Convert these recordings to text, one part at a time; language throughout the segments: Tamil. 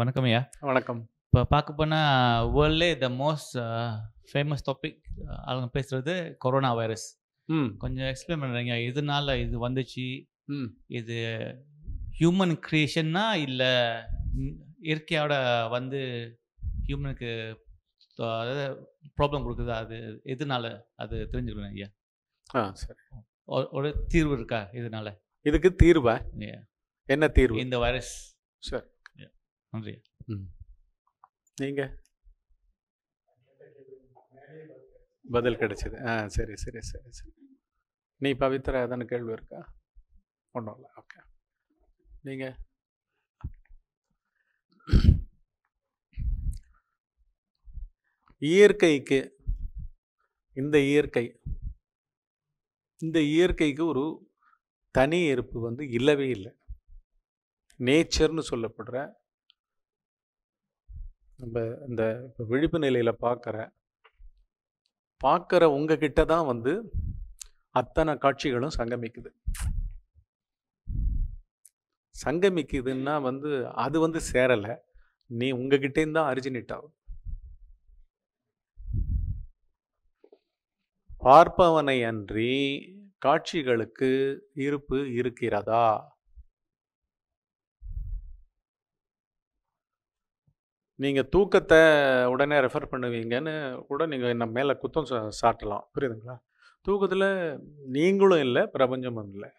வணக்கம் ஐயா வணக்கம் இப்போ பார்க்க போனால் வேர்ல்டே த மோஸ்ட் ஃபேமஸ் டாபிக் அவங்க பேசுகிறது கொரோனா வைரஸ் கொஞ்சம் எக்ஸ்பிளைன் பண்ணுறீங்க இதனால இது வந்துச்சு இது ஹியூமன் கிரியேஷன்னா இல்லை இயற்கையோட வந்து ஹியூமனுக்கு அதாவது ப்ராப்ளம் கொடுக்குதா அது எதனால அது தெரிஞ்சுக்கணும் ஐயா ஆ சரி ஒரு தீர்வு இருக்கா இதனால இதுக்கு தீர்வா என்ன தீர்வு இந்த வைரஸ் சார் நன்றி நீங்கள் பதில் கிடைச்சிது ஆ சரி சரி சரி சரி நீ பவித்ரா எதான கேள்வி இருக்கா ஒன்றும் இல்லை ஓகே நீங்கள் இயற்கைக்கு இந்த இயற்கை இந்த இயற்கைக்கு ஒரு தனி இருப்பு வந்து இல்லவே இல்லை நேச்சர்னு சொல்லப்படுற நம்ம இந்த விழிப்பு நிலையில் பார்க்குற பார்க்குற உங்ககிட்ட தான் வந்து அத்தனை காட்சிகளும் சங்கமிக்குது சங்கமிக்குதுன்னா வந்து அது வந்து சேரலை நீ உங்ககிட்டே தான் அரிஜினேட் ஆகும் பார்ப்பவனை அன்றி காட்சிகளுக்கு இருப்பு இருக்கிறதா நீங்கள் தூக்கத்தை உடனே ரெஃபர் பண்ணுவீங்கன்னு கூட நீங்கள் நம்ம மேலே குத்தம் சாட்டலாம் புரியுதுங்களா தூக்கத்தில் நீங்களும் இல்லை பிரபஞ்சமும் இல்லை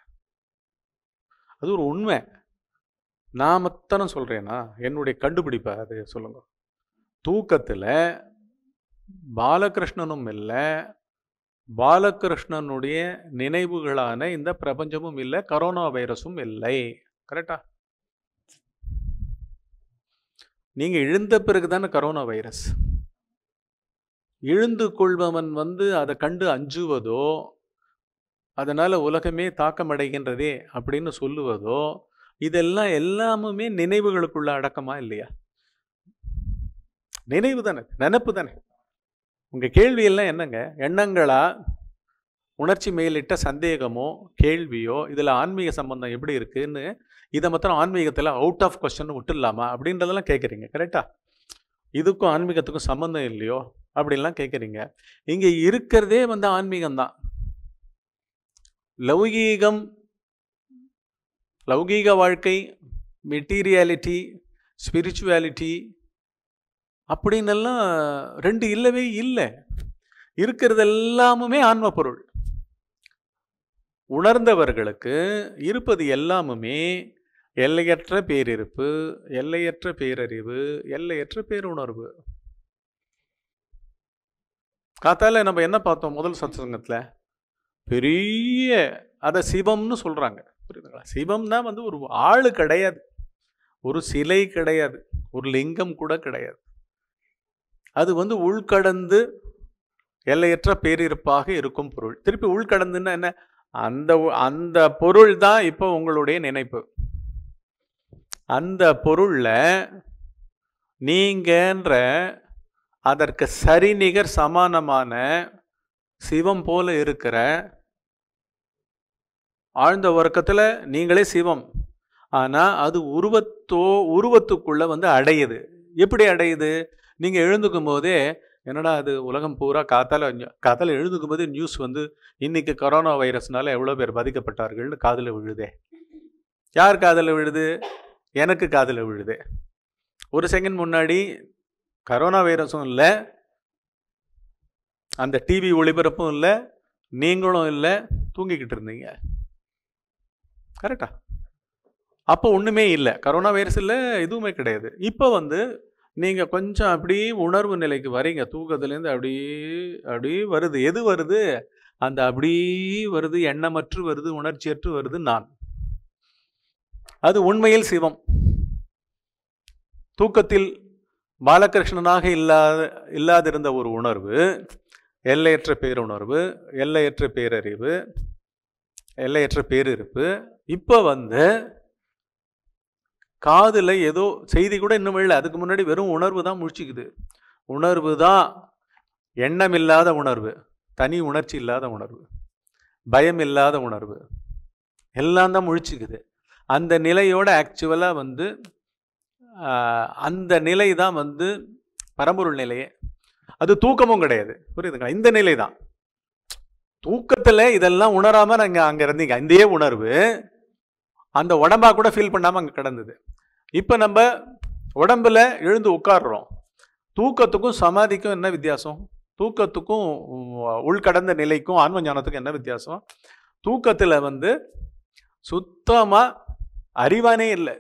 அது ஒரு உண்மை நான் மத்தனம் சொல்கிறேன்னா என்னுடைய கண்டுபிடிப்பை அது சொல்லுங்கள் தூக்கத்தில் பாலகிருஷ்ணனும் இல்லை பாலகிருஷ்ணனுடைய நினைவுகளான இந்த பிரபஞ்சமும் இல்லை கரோனா வைரஸும் இல்லை கரெக்டாக நீங்கள் எழுந்த பிறகு தானே கரோனா வைரஸ் எழுந்து கொள்பவன் வந்து அதை கண்டு அஞ்சுவதோ அதனால் உலகமே தாக்கமடைகின்றதே அப்படின்னு சொல்லுவதோ இதெல்லாம் எல்லாமுமே நினைவுகளுக்குள்ள அடக்கமா இல்லையா நினைவு தானே நினப்பு தானே உங்கள் கேள்வியெல்லாம் என்னங்க எண்ணங்களா உணர்ச்சி மேலிட்ட சந்தேகமோ கேள்வியோ இதில் ஆன்மீக சம்பந்தம் எப்படி இருக்குன்னு இதை மாத்திரம் ஆன்மீகத்தில் அவுட் ஆஃப் கொஸ்டின் விட்டுலாமா அப்படின்றதெல்லாம் கேட்குறீங்க கரெக்டாக இதுக்கும் ஆன்மீகத்துக்கும் சம்மந்தம் இல்லையோ அப்படின்லாம் கேட்குறீங்க இங்கே இருக்கிறதே வந்து ஆன்மீகம்தான் லௌகீகம் லௌகீக வாழ்க்கை மெட்டீரியாலிட்டி ஸ்பிரிச்சுவாலிட்டி அப்படின்னெல்லாம் ரெண்டு இல்லவே இல்லை இருக்கிறது எல்லாமுமே ஆன்ம பொருள் உணர்ந்தவர்களுக்கு இருப்பது எல்லாமுமே எல்லையற்ற பேரிருப்பு எல்லையற்ற பேரறிவு எல்லையற்ற பேருணர்வு காத்தால நம்ம என்ன பார்த்தோம் முதல் சத்சங்கத்தில் பெரிய அதை சிவம்னு சொல்கிறாங்க புரியுதுங்களா சிவம்னா வந்து ஒரு ஆள் கிடையாது ஒரு சிலை கிடையாது ஒரு லிங்கம் கூட கிடையாது அது வந்து உள்கடந்து எல்லையற்ற பேரிருப்பாக இருக்கும் பொருள் திருப்பி உள்கடந்துன்னா என்ன அந்த அந்த பொருள் தான் இப்போ உங்களுடைய நினைப்பு அந்த பொருளில் நீங்கன்ற அதற்கு சரிநிகர் சமானமான சிவம் போல இருக்கிற ஆழ்ந்த உறக்கத்தில் நீங்களே சிவம் ஆனால் அது உருவத்தோ உருவத்துக்குள்ளே வந்து அடையுது எப்படி அடையுது நீங்கள் எழுந்துக்கும் போதே என்னடா அது உலகம் பூரா காத்தால் காத்தால் எழுந்துக்கும் போதே நியூஸ் வந்து இன்னைக்கு கொரோனா வைரஸ்னால எவ்வளோ பேர் பாதிக்கப்பட்டார்கள்னு காதில் விழுதே யார் காதில் விழுது எனக்கு காதில் விழுது ஒரு செகண்ட் முன்னாடி கரோனா வைரஸும் இல்லை அந்த டிவி ஒளிபரப்பும் இல்லை நீங்களும் இல்லை தூங்கிக்கிட்டு இருந்தீங்க கரெக்டா அப்போ ஒன்றுமே இல்லை கரோனா வைரஸ் இல்லை எதுவுமே கிடையாது இப்போ வந்து நீங்கள் கொஞ்சம் அப்படியே உணர்வு நிலைக்கு வரீங்க தூக்கத்துலேருந்து அப்படியே அப்படியே வருது எது வருது அந்த அப்படியே வருது எண்ணமற்று வருது உணர்ச்சியற்று வருது நான் அது உண்மையில் சிவம் தூக்கத்தில் பாலகிருஷ்ணனாக இல்லாத இல்லாதிருந்த ஒரு உணர்வு எல்லையற்ற பேருணர்வு எல்லையற்ற பேரறிவு எல்லையற்ற பேரிருப்பு இப்போ வந்து காதில் ஏதோ செய்தி கூட இன்னும் இல்லை அதுக்கு முன்னாடி வெறும் உணர்வு தான் முழிச்சிக்குது உணர்வு தான் எண்ணம் இல்லாத உணர்வு தனி உணர்ச்சி இல்லாத உணர்வு பயம் இல்லாத உணர்வு எல்லாம் தான் முழிச்சுக்குது அந்த நிலையோட ஆக்சுவலாக வந்து அந்த நிலை தான் வந்து பரம்பொருள் நிலையே அது தூக்கமும் கிடையாது புரியுதுங்களா இந்த நிலை தான் தூக்கத்தில் இதெல்லாம் உணராமல் நாங்கள் அங்கே இருந்தீங்க இந்தே உணர்வு அந்த உடம்பாக கூட ஃபீல் பண்ணாமல் அங்கே கிடந்தது இப்போ நம்ம உடம்பில் எழுந்து உட்காடுறோம் தூக்கத்துக்கும் சமாதிக்கும் என்ன வித்தியாசம் தூக்கத்துக்கும் உள்கடந்த நிலைக்கும் ஆன்ம ஞானத்துக்கும் என்ன வித்தியாசம் தூக்கத்தில் வந்து சுத்தமாக அறிவானே இல்லை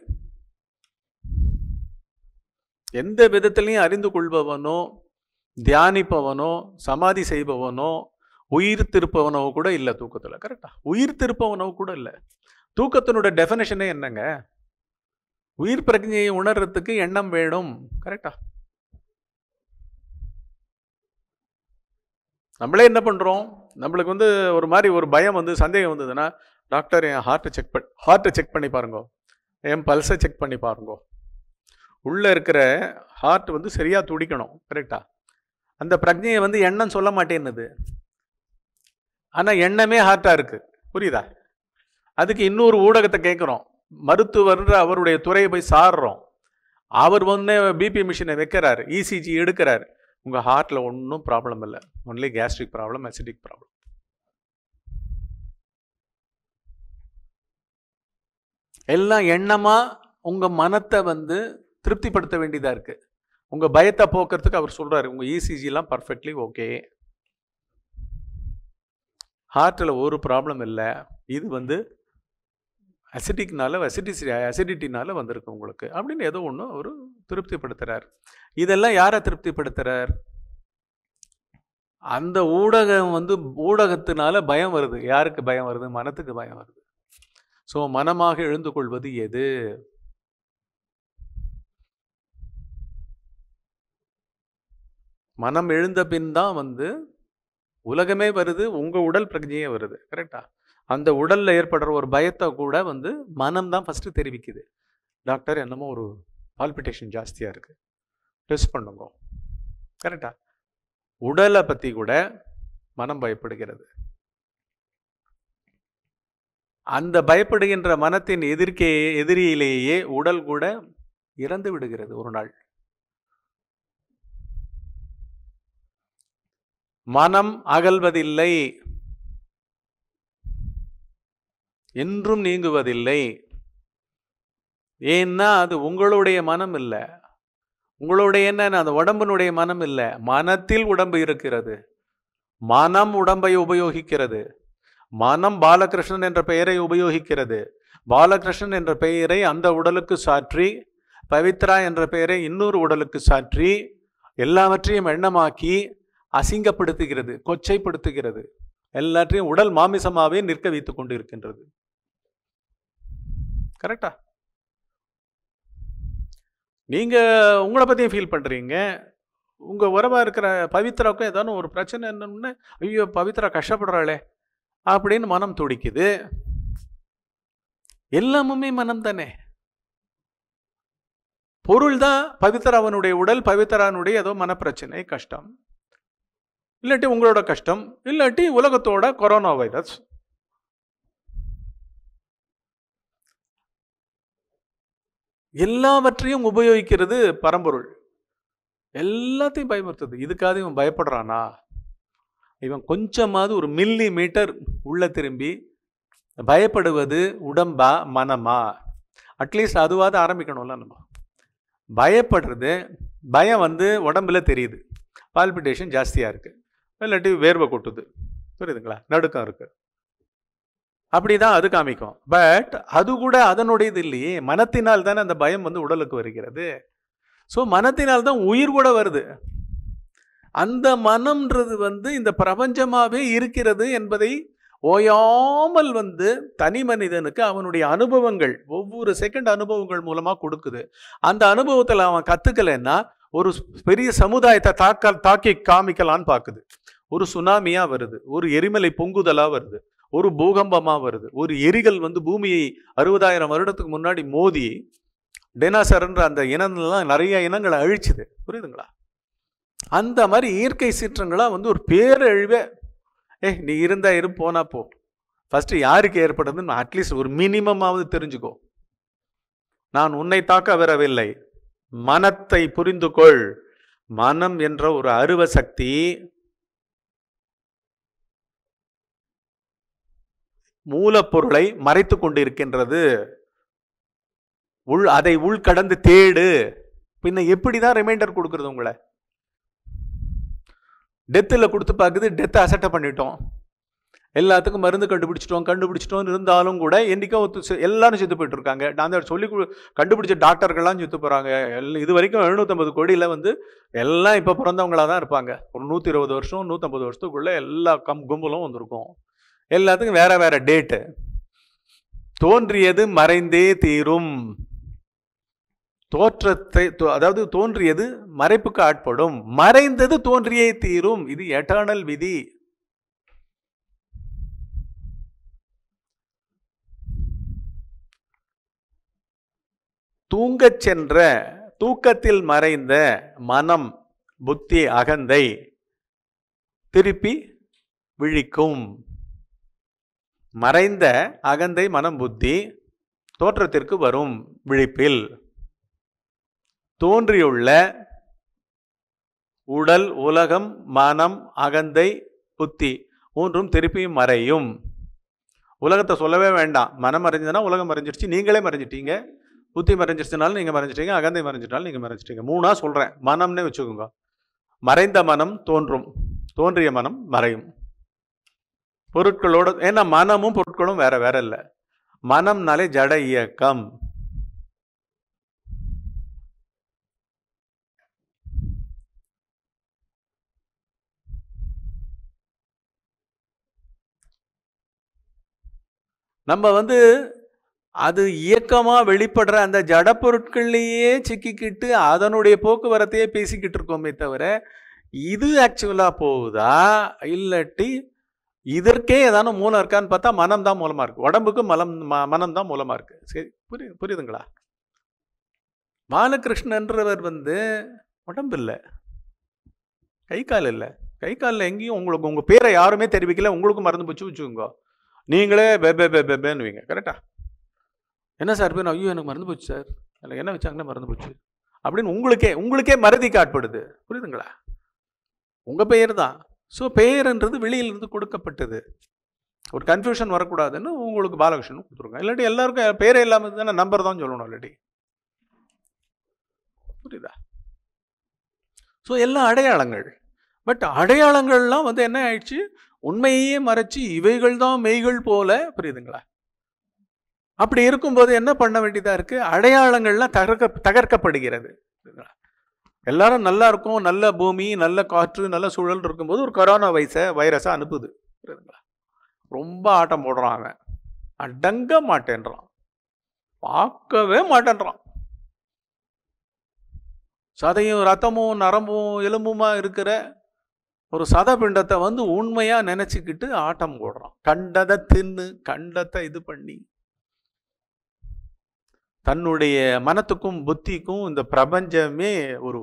எந்த விதத்திலையும் அறிந்து கொள்பவனோ தியானிப்பவனோ சமாதி செய்பவனோ உயிர் திருப்பவனோ கூட இல்லை தூக்கத்தில் கரெக்டா உயிர் திருப்பவனோ கூட இல்லை தூக்கத்தினோட டெஃபினேஷனே என்னங்க உயிர் பிரஜையை உணர்றதுக்கு எண்ணம் வேணும் கரெக்டா நம்மளே என்ன பண்ணுறோம் நம்மளுக்கு வந்து ஒரு மாதிரி ஒரு பயம் வந்து சந்தேகம் வந்ததுன்னா டாக்டர் என் ஹார்ட்டை செக் பண் ஹார்ட்டை செக் பண்ணி பாருங்கோ என் பல்ஸை செக் பண்ணி பாருங்க உள்ளே இருக்கிற ஹார்ட் வந்து சரியாக துடிக்கணும் கரெக்டாக அந்த பிரஜையை வந்து எண்ணம் சொல்ல மாட்டேன்னு ஆனால் எண்ணமே ஹார்ட்டாக இருக்குது புரியுதா அதுக்கு இன்னொரு ஊடகத்தை கேட்குறோம் மருத்துவர்ன்ற அவருடைய துறையை போய் சாடுறோம் அவர் வந்து பிபி மிஷினை வைக்கிறார் இசிஜி e எடுக்கிறார் உங்கள் ஹார்ட்டில் ஒன்றும் ப்ராப்ளம் இல்லை only gastric problem acidic problem எல்லாம் எண்ணமாக உங்கள் மனத்தை வந்து திருப்திப்படுத்த வேண்டியதாக இருக்குது உங்கள் பயத்தை போக்குறதுக்கு அவர் சொல்கிறாரு உங்கள் e இசிஜிலாம் பர்ஃபெக்ட்லி ஓகே ஹார்ட்டில் ஒரு ப்ராப்ளம் இல்லை இது வந்து அசிட்டிக்னால அசிடிசி அசிடிட்டினால வந்திருக்கு உங்களுக்கு அப்படின்னு ஏதோ ஒன்று அவர் திருப்திப்படுத்துகிறார் இதெல்லாம் யாரை திருப்திப்படுத்துகிறார் அந்த ஊடகம் வந்து ஊடகத்தினால பயம் வருது யாருக்கு பயம் வருது மனத்துக்கு பயம் வருது ஸோ மனமாக எழுந்து கொள்வது எது மனம் எழுந்த பின் தான் வந்து உலகமே வருது உங்கள் உடல் பிரஜையே வருது கரெக்டா அந்த உடலில் ஏற்படுற ஒரு பயத்தை கூட வந்து மனம் தான் ஃபஸ்ட்டு தெரிவிக்குது டாக்டர் என்னமோ ஒரு பால்பிட்டேஷன் ஜாஸ்தியாக இருக்குது டெஸ்ட் பண்ணுங்க கரெக்டா உடலை பற்றி கூட மனம் பயப்படுகிறது அந்த பயப்படுகின்ற மனத்தின் எதிர்க்கே எதிரியிலேயே உடல் கூட இறந்து விடுகிறது ஒரு நாள் மனம் அகல்வதில்லை என்றும் நீங்குவதில்லை ஏன்னா அது உங்களுடைய மனம் இல்லை உங்களுடைய என்ன அந்த உடம்பினுடைய மனம் இல்லை மனத்தில் உடம்பு இருக்கிறது மனம் உடம்பை உபயோகிக்கிறது மனம் பாலகிருஷ்ணன் என்ற பெயரை உபயோகிக்கிறது பாலகிருஷ்ணன் என்ற பெயரை அந்த உடலுக்கு சாற்றி பவித்ரா என்ற பெயரை இன்னொரு உடலுக்கு சாற்றி எல்லாவற்றையும் எண்ணமாக்கி அசிங்கப்படுத்துகிறது கொச்சைப்படுத்துகிறது எல்லாற்றையும் உடல் மாமிசமாகவே நிற்க வைத்து கொண்டு இருக்கின்றது கரெக்டா நீங்கள் உங்களை பற்றியும் ஃபீல் பண்ணுறீங்க உங்கள் உறவாக இருக்கிற பவித்ராவுக்கும் ஏதாவது ஒரு பிரச்சனை என்னன்னு ஐயோ பவித்ரா கஷ்டப்படுறாளே அப்படின்னு மனம் துடிக்குது எல்லாமுமே மனம் தானே பொருள் தான் பவித்ராவனுடைய உடல் பவித்ராவனுடைய ஏதோ மனப்பிரச்சனை கஷ்டம் இல்லாட்டி உங்களோட கஷ்டம் இல்லாட்டி உலகத்தோட கொரோனா வைரஸ் எல்லாவற்றையும் உபயோகிக்கிறது பரம்பொருள் எல்லாத்தையும் பயமுறுத்துது இதுக்காக இவன் பயப்படுறானா இவன் கொஞ்சமாவது ஒரு மில்லி மீட்டர் உள்ளே திரும்பி பயப்படுவது உடம்பா மனமா அட்லீஸ்ட் அதுவாவது ஆரம்பிக்கணும்ல நம்ம பயப்படுறது பயம் வந்து உடம்புல தெரியுது பால்பிட்டேஷன் ஜாஸ்தியாக இருக்குது இல்லாட்டி வேர்வை கொட்டுது புரியுதுங்களா நடுக்கம் இருக்குது அப்படி தான் அது காமிக்கும் பட் அது கூட அதனுடைய இது இல்லையே மனத்தினால் தானே அந்த பயம் வந்து உடலுக்கு வருகிறது ஸோ மனத்தினால் தான் உயிர் கூட வருது அந்த மனம்ன்றது வந்து இந்த பிரபஞ்சமாகவே இருக்கிறது என்பதை ஓயாமல் வந்து தனி மனிதனுக்கு அவனுடைய அனுபவங்கள் ஒவ்வொரு செகண்ட் அனுபவங்கள் மூலமாக கொடுக்குது அந்த அனுபவத்தில் அவன் கற்றுக்கலைன்னா ஒரு பெரிய சமுதாயத்தை தாக்க தாக்கி காமிக்கலான்னு பார்க்குது ஒரு சுனாமியாக வருது ஒரு எரிமலை பொங்குதலாக வருது ஒரு பூகம்பமாக வருது ஒரு எரிகள் வந்து பூமியை அறுபதாயிரம் வருடத்துக்கு முன்னாடி மோதி டெனாசர்ன்ற அந்த இனம்லாம் நிறைய இனங்களை அழிச்சுது புரியுதுங்களா அந்த மாதிரி இயற்கை சீற்றங்களாக வந்து ஒரு பேரழிவே ஏ நீ இருந்தால் இரு போனா போ ஃபஸ்ட்டு யாருக்கு ஏற்படுதுன்னு அட்லீஸ்ட் ஒரு மினிமமாவது தெரிஞ்சுக்கோ நான் உன்னை தாக்க வரவில்லை மனத்தை புரிந்து கொள் மனம் என்ற ஒரு அருவ சக்தி மூலப்பொருளை மறைத்து கொண்டிருக்கின்றது உள் அதை உள்கடந்து தேடு பின்ன எப்படி தான் ரிமைண்டர் கொடுக்குறது உங்களை டெத்தில் கொடுத்து பார்க்குது டெத்தை அசட்டை பண்ணிட்டோம் எல்லாத்துக்கும் மருந்து கண்டுபிடிச்சிட்டோம் கண்டுபிடிச்சிட்டோம் இருந்தாலும் கூட என்றைக்கும் ஒத்து எல்லாரும் செத்து போயிட்டுருக்காங்க நான் அதை சொல்லி கண்டுபிடிச்ச டாக்டர்கள்லாம் செத்து போகிறாங்க எல் இது வரைக்கும் எழுநூற்றம்பது கோடியில் வந்து எல்லாம் இப்போ பிறந்தவங்களாக தான் இருப்பாங்க ஒரு நூற்றி இருபது வருஷம் நூற்றம்பது வருஷத்துக்குள்ளே எல்லா கம் கும்பலும் வந்திருக்கும் எல்லாத்துக்கும் வேறு வேறு டேட்டு தோன்றியது மறைந்தே தீரும் தோற்றத்தை அதாவது தோன்றியது மறைப்புக்கு ஆட்படும் மறைந்தது தோன்றியே தீரும் இது எட்டர்னல் விதி தூங்கச் சென்ற தூக்கத்தில் மறைந்த மனம் புத்தி அகந்தை திருப்பி விழிக்கும் மறைந்த அகந்தை மனம் புத்தி தோற்றத்திற்கு வரும் விழிப்பில் தோன்றியுள்ள உடல் உலகம் மனம் அகந்தை புத்தி மூன்றும் திருப்பியும் மறையும் உலகத்தை சொல்லவே வேண்டாம் மனம் மறைஞ்சதுன்னா உலகம் மறைஞ்சிருச்சு நீங்களே மறைஞ்சிட்டீங்க புத்தி மறைஞ்சிருச்சுனாலும் நீங்கள் மறைஞ்சிட்டீங்க அகந்தை மறைஞ்சிட்டாலும் நீங்கள் மறைஞ்சிட்டீங்க மூணாக சொல்கிறேன் மனம்னே வச்சுக்கோங்க மறைந்த மனம் தோன்றும் தோன்றிய மனம் மறையும் பொருட்களோட ஏன்னா மனமும் பொருட்களும் வேற வேற இல்லை மனம்னாலே ஜட இயக்கம் நம்ம வந்து அது இயக்கமாக வெளிப்படுற அந்த ஜட பொருட்கள்லேயே சிக்கிக்கிட்டு அதனுடைய போக்குவரத்தையே பேசிக்கிட்டு இருக்கோமே தவிர இது ஆக்சுவலாக போகுதா இல்லாட்டி இதற்கே ஏதாவது மூலம் இருக்கான்னு பார்த்தா மனம் தான் மூலமாக இருக்குது உடம்புக்கு மலம் ம மனம் தான் மூலமாக இருக்குது சரி புரியுது புரியுதுங்களா பாலகிருஷ்ணன்றவர் வந்து உடம்பு இல்லை கை கால் இல்லை கை காலில் எங்கேயும் உங்களுக்கு உங்கள் பேரை யாருமே தெரிவிக்கல உங்களுக்கு மறந்து போச்சு வச்சுக்கோங்க நீங்களே பேபே பேபேபேன்னுவீங்க கரெக்டா என்ன சார் பேர் ஐயோ எனக்கு மறந்து போச்சு சார் எனக்கு என்ன வச்சாங்களே மறந்து போச்சு அப்படின்னு உங்களுக்கே உங்களுக்கே மறதி காட்படுது புரியுதுங்களா உங்கள் பெயர் தான் ஸோ பெயர்ன்றது வெளியிலிருந்து கொடுக்கப்பட்டது ஒரு கன்ஃபியூஷன் வரக்கூடாதுன்னு உங்களுக்கு பாலகிருஷ்ணன் கொடுத்துருங்க இல்லாட்டி எல்லாருக்கும் பேரே இல்லாமல் தானே நம்பர் தான் சொல்லணும் ஆல்ரெடி புரியுதா ஸோ எல்லாம் அடையாளங்கள் பட் அடையாளங்கள்லாம் வந்து என்ன ஆயிடுச்சு உண்மையையே மறைச்சு இவைகள் தான் மெய்கள் போல புரியுதுங்களா அப்படி இருக்கும்போது என்ன பண்ண வேண்டியதா இருக்கு அடையாளங்கள்லாம் தகர்க்க தகர்க்கப்படுகிறது எல்லாரும் நல்லா இருக்கும் நல்ல பூமி நல்ல காற்று நல்ல சூழல் இருக்கும்போது ஒரு கொரோனா வைஸை வைரஸை அனுப்புது புரியுதுங்களா ரொம்ப ஆட்டம் போடுறான் அவன் அடங்க மாட்டேன்றான் பார்க்கவே மாட்டேன்றான் சதையும் ரத்தமும் நரம்பும் எலும்புமா இருக்கிற ஒரு சத பிண்டத்தை வந்து உண்மையாக நினச்சிக்கிட்டு ஆட்டம் போடுறோம் கண்டதை தின்னு கண்டத்தை இது பண்ணி தன்னுடைய மனத்துக்கும் புத்திக்கும் இந்த பிரபஞ்சமே ஒரு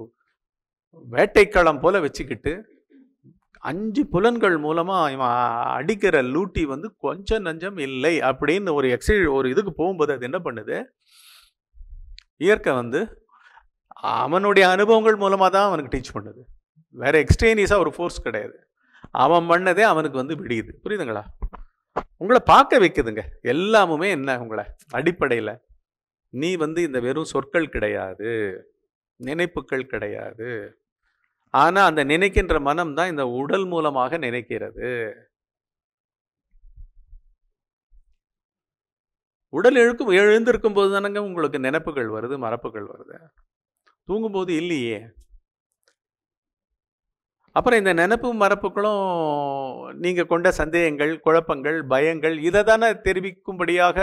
வேட்டைக்களம் போல வச்சுக்கிட்டு அஞ்சு புலன்கள் மூலமாக இவன் அடிக்கிற லூட்டி வந்து கொஞ்சம் நஞ்சம் இல்லை அப்படின்னு ஒரு எக்ஸை ஒரு இதுக்கு போகும்போது அது என்ன பண்ணுது இயற்கை வந்து அவனுடைய அனுபவங்கள் மூலமாக தான் அவனுக்கு டீச் பண்ணுது வேறு எக்ஸ்ட்ரேனியஸாக ஒரு ஃபோர்ஸ் கிடையாது அவன் பண்ணதே அவனுக்கு வந்து விடியுது புரியுதுங்களா உங்களை பார்க்க வைக்குதுங்க எல்லாமுமே என்ன உங்களை அடிப்படையில் நீ வந்து இந்த வெறும் சொற்கள் கிடையாது நினைப்புகள் கிடையாது ஆனால் அந்த நினைக்கின்ற மனம் தான் இந்த உடல் மூலமாக நினைக்கிறது உடல் எழுக்கும் எழுந்திருக்கும் போது தானங்க உங்களுக்கு நினைப்புகள் வருது மரப்புகள் வருது தூங்கும்போது இல்லையே அப்புறம் இந்த நினப்பு மரப்புகளும் நீங்கள் கொண்ட சந்தேகங்கள் குழப்பங்கள் பயங்கள் இதை தானே தெரிவிக்கும்படியாக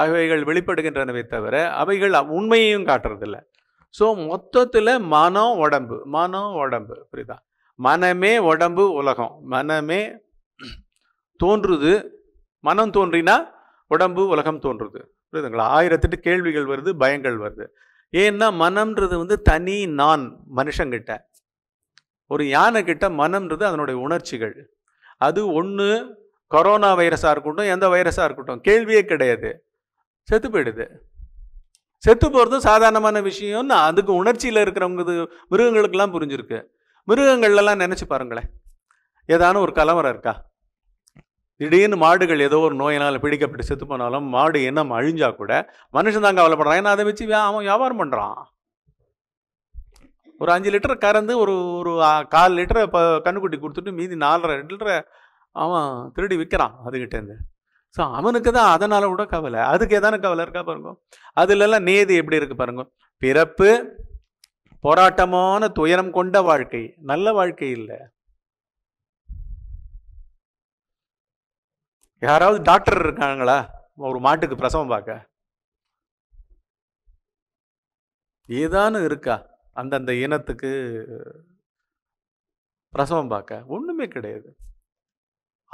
அவைகள் வெளிப்படுகின்றனவே தவிர அவைகள் உண்மையையும் காட்டுறதில்ல ஸோ மொத்தத்தில் மனம் உடம்பு மனம் உடம்பு புரியுதா மனமே உடம்பு உலகம் மனமே தோன்றுது மனம் தோன்றினா உடம்பு உலகம் தோன்றுது புரியுதுங்களா ஆயிரத்தெட்டு கேள்விகள் வருது பயங்கள் வருது ஏன்னா மனம்ன்றது வந்து தனி நான் மனுஷங்கிட்ட ஒரு யானை கிட்ட மனம்ன்றது அதனுடைய உணர்ச்சிகள் அது ஒன்று கொரோனா வைரஸாக இருக்கட்டும் எந்த வைரஸாக இருக்கட்டும் கேள்வியே கிடையாது செத்து போயிடுது செத்து போகிறது சாதாரணமான விஷயம்னு அதுக்கு உணர்ச்சியில் இருக்கிறவங்க மிருகங்களுக்கெல்லாம் புரிஞ்சிருக்கு மிருகங்கள்லாம் நினச்சி பாருங்களேன் ஏதான ஒரு கலவரம் இருக்கா திடீர்னு மாடுகள் ஏதோ ஒரு நோயினால் பிடிக்கப்பட்டு செத்து போனாலும் மாடு என்ன அழிஞ்சா கூட மனுஷன் தான் கவலைப்படுறான் ஏன்னா அதை வச்சு அவன் வியாபாரம் பண்ணுறான் ஒரு அஞ்சு லிட்டர் கறந்து ஒரு ஒரு கால் லிட்டரை இப்போ கண்ணுக்குட்டி கொடுத்துட்டு மீதி நாலரை லிட்டரை அவன் திருடி விற்கிறான் அதுக்கிட்டேருந்து ஸோ அவனுக்கு தான் அதனால் கூட கவலை அதுக்கு எதான கவலை இருக்கா பாருங்க அதுலெல்லாம் நேதி எப்படி இருக்குது பாருங்க பிறப்பு போராட்டமான துயரம் கொண்ட வாழ்க்கை நல்ல வாழ்க்கை இல்லை யாராவது டாக்டர் இருக்காங்களா ஒரு மாட்டுக்கு பிரசவம் பார்க்க ஏதானு இருக்கா அந்தந்த இனத்துக்கு பிரசவம் பார்க்க ஒன்றுமே கிடையாது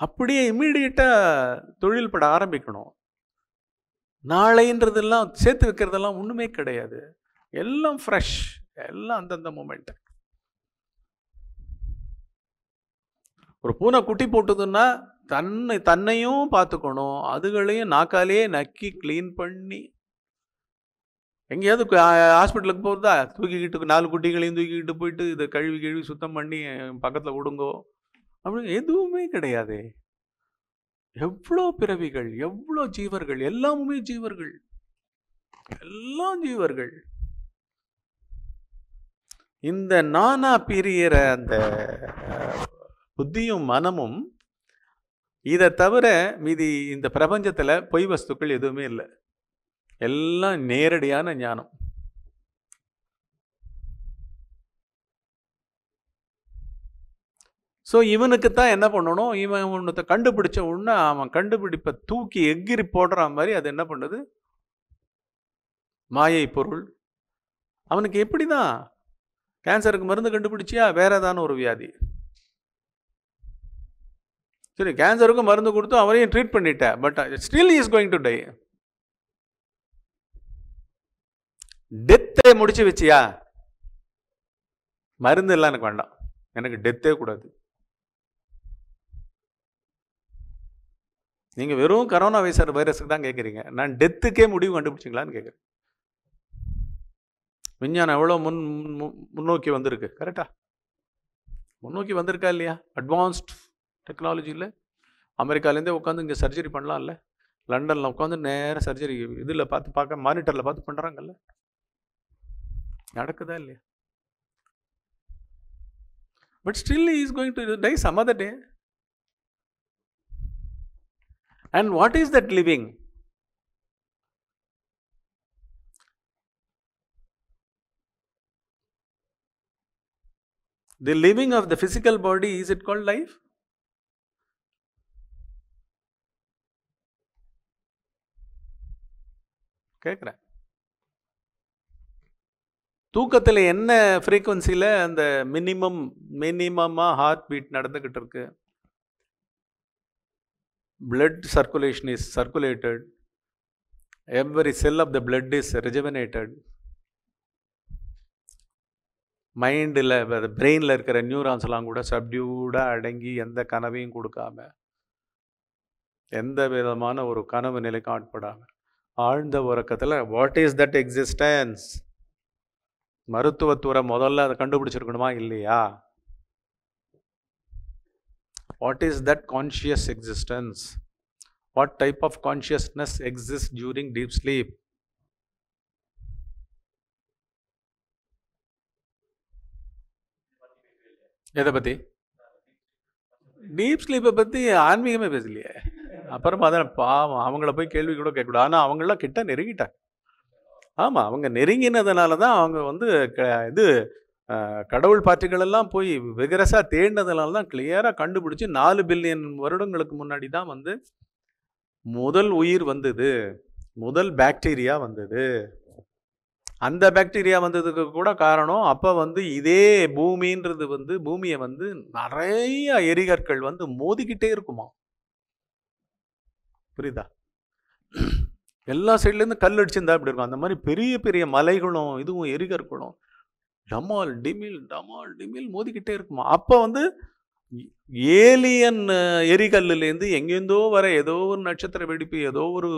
அப்படியே இம்மீடியட்டாக தொழில் பட ஆரம்பிக்கணும் நாளைன்றதெல்லாம் சேர்த்து வைக்கிறதெல்லாம் ஒன்றுமே கிடையாது எல்லாம் ஃப்ரெஷ் எல்லாம் அந்தந்த மூமெண்ட்டு ஒரு பூனை குட்டி போட்டதுன்னா தன்னை தன்னையும் பார்த்துக்கணும் அதுகளையும் நாக்காலேயே நக்கி க்ளீன் பண்ணி எங்கேயாவது ஹாஸ்பிட்டலுக்கு போகிறதா தூக்கிக்கிட்டு நாலு குட்டிகளையும் தூக்கிக்கிட்டு போயிட்டு இதை கழுவி கழுவி சுத்தம் பண்ணி பக்கத்தில் விடுங்கோ அப்படின்னு எதுவுமே கிடையாது எவ்வளோ பிறவிகள் எவ்வளோ ஜீவர்கள் எல்லாமுமே ஜீவர்கள் எல்லாம் ஜீவர்கள் இந்த நானா பிரியிற அந்த புத்தியும் மனமும் இதை தவிர மீதி இந்த பிரபஞ்சத்தில் பொய் வஸ்துக்கள் எதுவுமே இல்லை எல்லாம் நேரடியான ஞானம் ஸோ இவனுக்கு தான் என்ன பண்ணணும் இவன் இவனத்தை கண்டுபிடிச்ச உடனே அவன் கண்டுபிடிப்பை தூக்கி எகிரி போடுற மாதிரி அது என்ன பண்ணுது மாயை பொருள் அவனுக்கு எப்படி தான் கேன்சருக்கு மருந்து கண்டுபிடிச்சியா வேற ஏதான ஒரு வியாதி சரி கேன்சருக்கு மருந்து கொடுத்து அவரையும் ட்ரீட் பண்ணிட்டேன் but still is going to die டெத்தை முடிச்சு வச்சியா மருந்து எல்லாம் எனக்கு வேண்டாம் எனக்கு டெத்தே கூடாது நீங்கள் வெறும் கரோனா வைரஸ் வைரஸ்க்கு தான் கேட்குறீங்க நான் டெத்துக்கே முடிவு கண்டுபிடிச்சிங்களான்னு கேட்குறேன் விஞ்ஞானம் எவ்வளோ முன் முன்னோக்கி வந்திருக்கு கரெக்டா முன்னோக்கி வந்திருக்கா இல்லையா அட்வான்ஸ்ட் டெக்னாலஜியில் அமெரிக்காலேருந்தே உட்காந்து இங்கே சர்ஜரி பண்ணலாம்ல லண்டனில் உட்காந்து நேராக சர்ஜரி இதில் பார்த்து பார்க்க மானிட்டரில் பார்த்து பண்ணுறாங்கல்ல நடக்குதா இல்லையா but still is going to die some other day and what is that living the living of the physical body is it called life கேட்குறேன் தூக்கத்தில் என்ன ஃப்ரீக்குவன்சியில் அந்த மினிமம் மினிமமாக ஹார்ட் பீட் நடந்துக்கிட்டு இருக்கு blood circulation is circulated every cell of the blood is rejuvenated மைண்டில் பிரெயினில் இருக்கிற நியூரான்ஸ்லாம் கூட சப்டியூடாக அடங்கி எந்த கனவையும் கொடுக்காம எந்த விதமான ஒரு கனவு நிலைக்கும் ஆட்படாமல் ஆழ்ந்த உறக்கத்தில் வாட் இஸ் தட் எக்ஸிஸ்டன்ஸ் மருத்துவத்துறை முதல்ல அதை கண்டுபிடிச்சிருக்கணுமா இல்லையா what is that conscious existence what type of consciousness exist during deep sleep எதை பற்றி டீப் ஸ்லீப்பை பற்றி ஆன்மீகமே பேசலையே அப்புறமா அதான் பாவம் அவங்கள போய் கேள்வி கூட கேட்கக்கூடாது ஆனால் அவங்களாம் கிட்ட நெருங்கிட்டாங்க ஆமாம் அவங்க நெருங்கினதுனால தான் அவங்க வந்து க இது கடவுள் பாட்டுகள் எல்லாம் போய் விகரசாக தேடினதுனால தான் கிளியராக கண்டுபிடிச்சி நாலு பில்லியன் வருடங்களுக்கு முன்னாடி தான் வந்து முதல் உயிர் வந்தது முதல் பாக்டீரியா வந்தது அந்த பாக்டீரியா வந்ததுக்கு கூட காரணம் அப்போ வந்து இதே பூமின்றது வந்து பூமியை வந்து நிறைய எரிகற்கள் வந்து மோதிக்கிட்டே இருக்குமா புரியுதா எல்லா சைட்லேருந்து கல் அடிச்சிருந்தா இப்படி இருக்கும் அந்த மாதிரி பெரிய பெரிய மலைகளும் இதுவும் எரிகற்களும் டமால் டிமில் டமால் டிமில் மோதிக்கிட்டே இருக்குமா அப்போ வந்து ஏலியன் எரிகல்லேருந்து எங்கேருந்தோ வர ஏதோ ஒரு நட்சத்திர வெடிப்பு ஏதோ ஒரு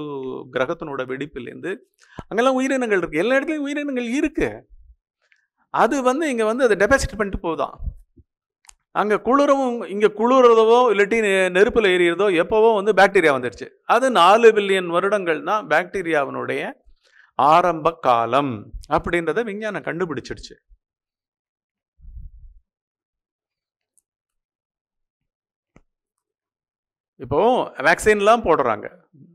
கிரகத்தினோட வெடிப்புலேருந்து அங்கெல்லாம் உயிரினங்கள் இருக்குது எல்லா இடத்துலையும் உயிரினங்கள் இருக்குது அது வந்து இங்கே வந்து அதை டெபாசிட் பண்ணிட்டு போதான் அங்கே குளிரவும் இங்கே குளிர்றதோ இல்லாட்டி நெருப்பில் எரியிறதோ எப்போவோ வந்து பாக்டீரியா வந்துடுச்சு அது நாலு பில்லியன் வருடங்கள் தான் பாக்டீரியாவினுடைய ஆரம்ப காலம் அப்படின்றத விஞ்ஞானம் கண்டுபிடிச்சிடுச்சு இப்போ வேக்சின்லாம் போடுறாங்க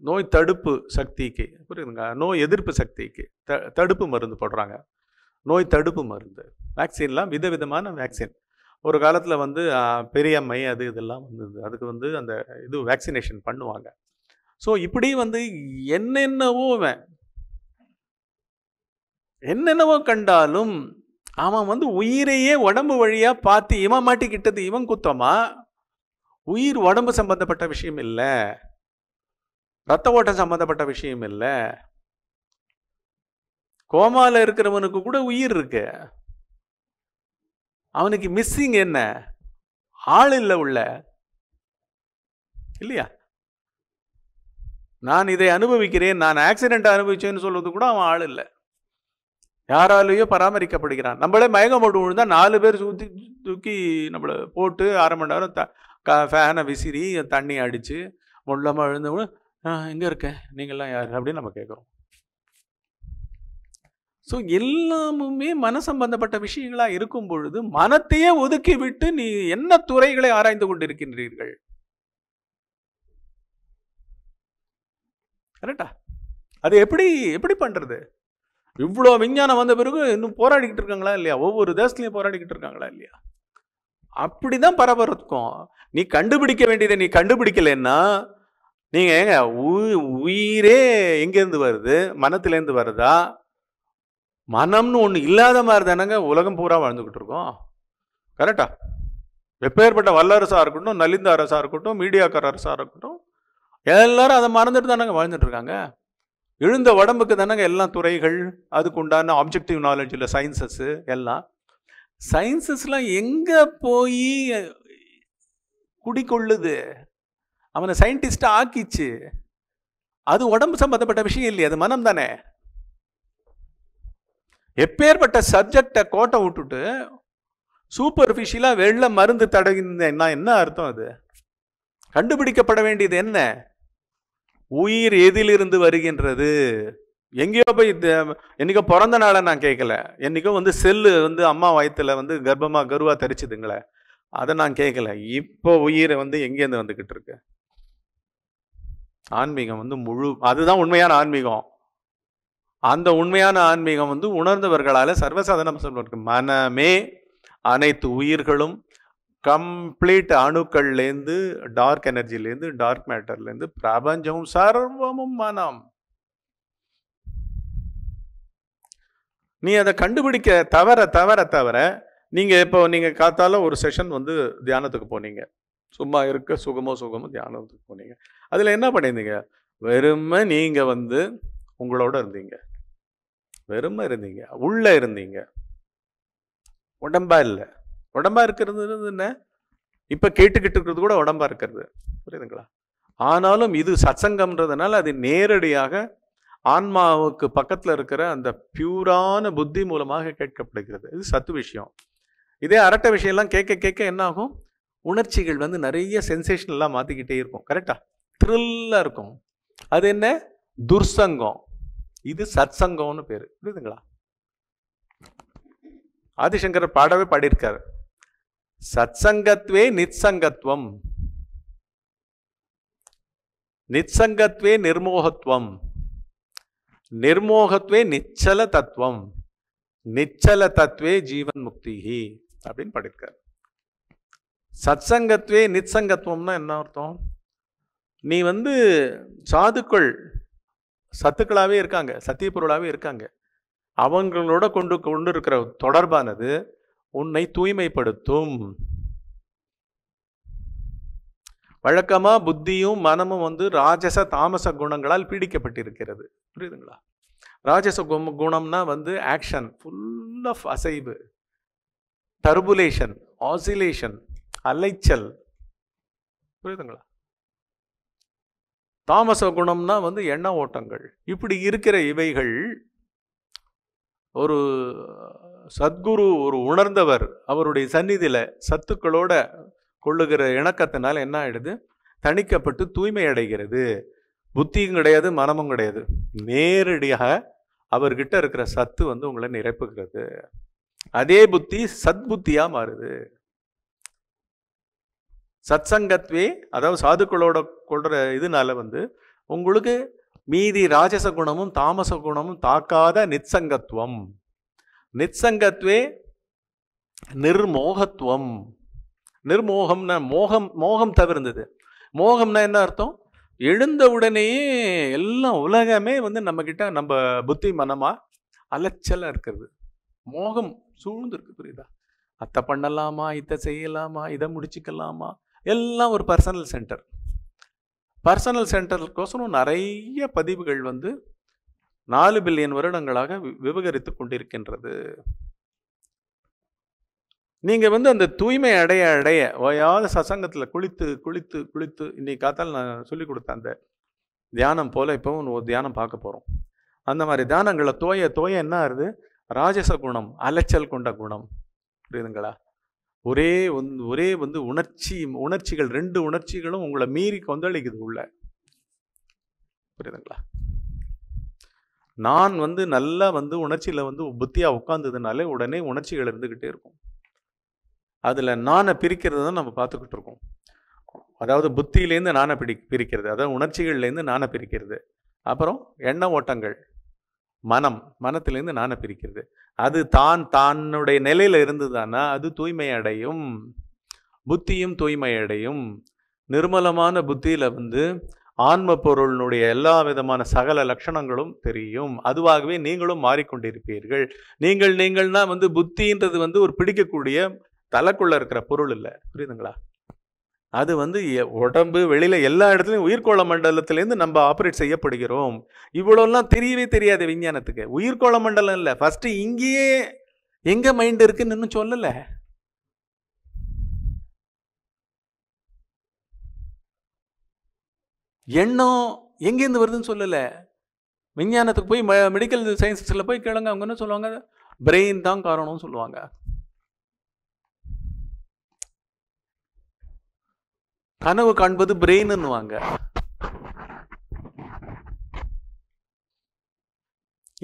நோய் தடுப்பு சக்திக்கு புரியுதுங்க நோய் எதிர்ப்பு சக்திக்கு த தடுப்பு மருந்து போடுறாங்க நோய் தடுப்பு மருந்து வேக்சின்லாம் விதவிதமான வேக்சின் ஒரு காலத்தில் வந்து பெரியம்மை அது இதெல்லாம் வந்தது அதுக்கு வந்து அந்த இது வேக்சினேஷன் பண்ணுவாங்க ஸோ இப்படி வந்து என்னென்னவோ என்னென்னவோ கண்டாலும் அவன் வந்து உயிரையே உடம்பு வழியாக பார்த்து இவன் மாட்டிக்கிட்டது இவன் குத்தமா உயிர் உடம்பு சம்பந்தப்பட்ட விஷயம் இல்லை ரத்த ஓட்டம் சம்பந்தப்பட்ட விஷயம் இல்லை கோமாவில் இருக்கிறவனுக்கு கூட உயிர் இருக்குது அவனுக்கு மிஸ்ஸிங் என்ன ஆள் இல்லை உள்ள இல்லையா நான் இதை அனுபவிக்கிறேன் நான் ஆக்சிடென்ட் அனுபவிச்சேன்னு சொல்வது கூட அவன் ஆள் இல்லை யாராலேயோ பராமரிக்கப்படுகிறான் நம்மளே மயக்கம் போட்டு விழுந்தா நாலு பேர் சுற்றி தூக்கி நம்மளை போட்டு அரை மணி நேரம் த க ஃபேனை விசிறி தண்ணி அடித்து முள்ளமாக விழுந்தவங்க எங்கே இருக்கேன் நீங்கள்லாம் யார் அப்படின்னு நம்ம கேட்குறோம் ஸோ எல்லாமுமே மன சம்பந்தப்பட்ட விஷயங்களாக இருக்கும் பொழுது மனத்தையே ஒதுக்கிவிட்டு நீ என்ன துறைகளை ஆராய்ந்து கொண்டிருக்கின்றீர்கள் கரெக்டா அது எப்படி எப்படி பண்ணுறது இவ்வளோ விஞ்ஞானம் வந்த பிறகு இன்னும் போராடிக்கிட்டு இருக்காங்களா இல்லையா ஒவ்வொரு தேசத்துலையும் போராடிக்கிட்டு இருக்காங்களா இல்லையா அப்படி தான் பரபரக்கும் நீ கண்டுபிடிக்க வேண்டியதை நீ கண்டுபிடிக்கலைன்னா நீங்கள் ஏங்க உயிரே எங்கேருந்து வருது மனத்திலேருந்து வருதா மனம்னு ஒன்று இல்லாத மாதிரி தானங்க உலகம் பூரா வாழ்ந்துக்கிட்டு இருக்கோம் கரெக்டா எப்பேற்பட்ட வல்லரசாக இருக்கட்டும் நலிந்த அரசாக இருக்கட்டும் மீடியாக்கார அரசாக இருக்கட்டும் எல்லாரும் அதை மறந்துட்டு தானங்க வாழ்ந்துட்டு இருக்காங்க எழுந்த உடம்புக்கு தானங்க எல்லா துறைகள் அதுக்கு உண்டான ஆப்ஜெக்டிவ் இல்லை சயின்சஸ்ஸு எல்லாம் சயின்சஸ்லாம் எங்கே போய் குடிக்கொள்ளுது அவனை சயின்டிஸ்டாக ஆக்கிச்சு அது உடம்பு சம்மந்தப்பட்ட விஷயம் இல்லையே அது மனம் தானே எப்பேற்பட்ட சப்ஜெக்டை கோட்டை விட்டுட்டு சூப்பர்ஃபிஷியலாக வெளில மருந்து தடவினா என்ன அர்த்தம் அது கண்டுபிடிக்கப்பட வேண்டியது என்ன உயிர் எதிலிருந்து வருகின்றது எங்கேயோ போய் என்றைக்கோ பிறந்த நாளை நான் கேட்கல என்றைக்கோ வந்து செல்லு வந்து அம்மா வயத்தில் வந்து கர்ப்பமாக கருவாக தரிச்சுதுங்களே அதை நான் கேட்கல இப்போ உயிரை வந்து எங்கேருந்து வந்துக்கிட்டு இருக்கு ஆன்மீகம் வந்து முழு அதுதான் உண்மையான ஆன்மீகம் அந்த உண்மையான ஆன்மீகம் வந்து உணர்ந்தவர்களால் சர்வசாதாரணம் சொல்வதற்கு மனமே அனைத்து உயிர்களும் கம்ப்ளீட் அணுக்கள்லேருந்து டார்க் எனர்ஜிலேருந்து டார்க் மேட்டர்லேருந்து பிரபஞ்சம் சர்வமும் மனம் நீ அதை கண்டுபிடிக்க தவற தவற தவற நீங்கள் இப்போ நீங்கள் காத்தாலும் ஒரு செஷன் வந்து தியானத்துக்கு போனீங்க சும்மா இருக்க சுகமோ சுகமோ தியானத்துக்கு போனீங்க அதில் என்ன பண்ணியிருந்தீங்க வெறுமை நீங்கள் வந்து உங்களோட இருந்தீங்க வெறுமை இருந்தீங்க உள்ளே இருந்தீங்க உடம்பா இல்லை உடம்பா இருக்கிறது என்ன இப்போ கேட்டுக்கிட்டு இருக்கிறது கூட உடம்பா இருக்கிறது புரியுதுங்களா ஆனாலும் இது சத்சங்கம்ன்றதுனால அது நேரடியாக ஆன்மாவுக்கு பக்கத்தில் இருக்கிற அந்த பியூரான புத்தி மூலமாக கேட்கப்படுகிறது இது சத்து விஷயம் இதே அரட்டை விஷயம்லாம் கேட்க கேட்க என்ன ஆகும் உணர்ச்சிகள் வந்து நிறைய சென்சேஷன்லாம் மாற்றிக்கிட்டே இருக்கும் கரெக்டாக த்ரில்லாக இருக்கும் அது என்ன துர்சங்கம் இது சத்சங்கம்னு பேர் புரியுதுங்களா ஆதிசங்கர் பாடவே பாடியிருக்காரு சத் சங்கத்வே நிச்சங்கத்துவம் நிச்சங்கத்வே நிர்மோகத்துவம் நிர்மோகத்துவே நிச்சல தத்துவம் நிச்சல தத்துவே ஜீவன் முக்தி அப்படின்னு படிக்கார் சத் சங்கத்துவே நிச்சங்கத்துவம்னா என்ன அர்த்தம் நீ வந்து சாதுக்கள் சத்துக்களாகவே இருக்காங்க சத்திய பொருளாகவே இருக்காங்க அவங்களோட கொண்டு கொண்டு இருக்கிற தொடர்பானது உன்னை தூய்மைப்படுத்தும் வழக்கமாக புத்தியும் மனமும் வந்து ராஜச தாமச குணங்களால் பீடிக்கப்பட்டிருக்கிறது புரியுதுங்களா ராஜச குணம்னா வந்து ஆக்ஷன் ஃபுல் ஆஃப் அசைவு டர்புலேஷன் ஆசிலேஷன் அலைச்சல் புரியுதுங்களா தாமச குணம்னா வந்து எண்ண ஓட்டங்கள் இப்படி இருக்கிற இவைகள் ஒரு சத்குரு ஒரு உணர்ந்தவர் அவருடைய சந்நிதியில் சத்துக்களோட கொள்ளுகிற இணக்கத்தினால் என்ன ஆகிடுது தணிக்கப்பட்டு தூய்மை அடைகிறது புத்தியும் கிடையாது மனமும் கிடையாது நேரடியாக அவர்கிட்ட இருக்கிற சத்து வந்து உங்களை நிரப்புகிறது அதே புத்தி சத்புத்தியாக மாறுது சத் அதாவது சாதுக்களோட கொள்கிற இதனால வந்து உங்களுக்கு மீதி ராஜச குணமும் தாமச குணமும் தாக்காத நிச்சங்கத்துவம் நிச்சங்கத்வே நிர்மோகத்துவம் நிர்மோகம்னா மோகம் மோகம் தவிர்ந்தது மோகம்னா என்ன அர்த்தம் எழுந்த உடனேயே எல்லாம் உலகமே வந்து நம்மக்கிட்ட நம்ம புத்தி மனமாக அலைச்சலாக இருக்கிறது மோகம் சூழ்ந்துருக்கு புரியுதா அத்தை பண்ணலாமா இதை செய்யலாமா இதை முடிச்சுக்கலாமா எல்லாம் ஒரு பர்சனல் சென்டர் பர்சனல் சென்டருக்கோசரம் நிறைய பதிவுகள் வந்து நாலு பில்லியன் வருடங்களாக விவகரித்து கொண்டிருக்கின்றது நீங்கள் வந்து அந்த தூய்மை அடைய அடைய ஓயாத சசங்கத்தில் குளித்து குளித்து குளித்து இன்னைக்கு காத்தால் நான் சொல்லி கொடுத்த அந்த தியானம் போல் இப்போவும் ஒரு தியானம் பார்க்க போகிறோம் அந்த மாதிரி தியானங்களை தோய தோய என்ன ஆகுது ராஜச குணம் அலைச்சல் கொண்ட குணம் புரியுதுங்களா ஒரே வந்து ஒரே வந்து உணர்ச்சி உணர்ச்சிகள் ரெண்டு உணர்ச்சிகளும் உங்களை மீறி கொந்தளிக்குது உள்ள புரியுதுங்களா நான் வந்து நல்லா வந்து உணர்ச்சியில் வந்து புத்தியாக உட்காந்ததுனாலே உடனே உணர்ச்சிகள் இருந்துக்கிட்டே இருக்கும் அதில் நானை பிரிக்கிறது தான் நம்ம பார்த்துக்கிட்டு இருக்கோம் அதாவது புத்தியிலேருந்து நானை பிடி பிரிக்கிறது அதாவது உணர்ச்சிகள்லேருந்து நானை பிரிக்கிறது அப்புறம் எண்ண ஓட்டங்கள் மனம் மனத்திலேருந்து நானை பிரிக்கிறது அது தான் தன்னுடைய நிலையில் தானே அது தூய்மை அடையும் புத்தியும் தூய்மை அடையும் நிர்மலமான புத்தியில் வந்து ஆன்ம பொருளினுடைய எல்லா விதமான சகல லட்சணங்களும் தெரியும் அதுவாகவே நீங்களும் மாறிக்கொண்டிருப்பீர்கள் நீங்கள் நீங்கள்னா வந்து புத்தின்றது வந்து ஒரு பிடிக்கக்கூடிய தலைக்குள்ளே இருக்கிற பொருள் இல்லை புரியுதுங்களா அது வந்து உடம்பு வெளியில் எல்லா இடத்துலையும் உயிர்கோள மண்டலத்திலேருந்து நம்ம ஆப்ரேட் செய்யப்படுகிறோம் இவ்வளோலாம் தெரியவே தெரியாது விஞ்ஞானத்துக்கு உயிர்கோள மண்டலம் இல்லை ஃபஸ்ட்டு இங்கேயே எங்கே மைண்டு இருக்குன்னு இன்னும் சொல்லலை எண்ணம் எங்கேருந்து வருதுன்னு சொல்லலை விஞ்ஞானத்துக்கு போய் மெடிக்கல் சயின்ஸில் போய் கேளுங்க அவங்க என்ன சொல்லுவாங்க பிரெயின் தான் காரணம்னு சொல்லுவாங்க கனவு காண்பது வாங்க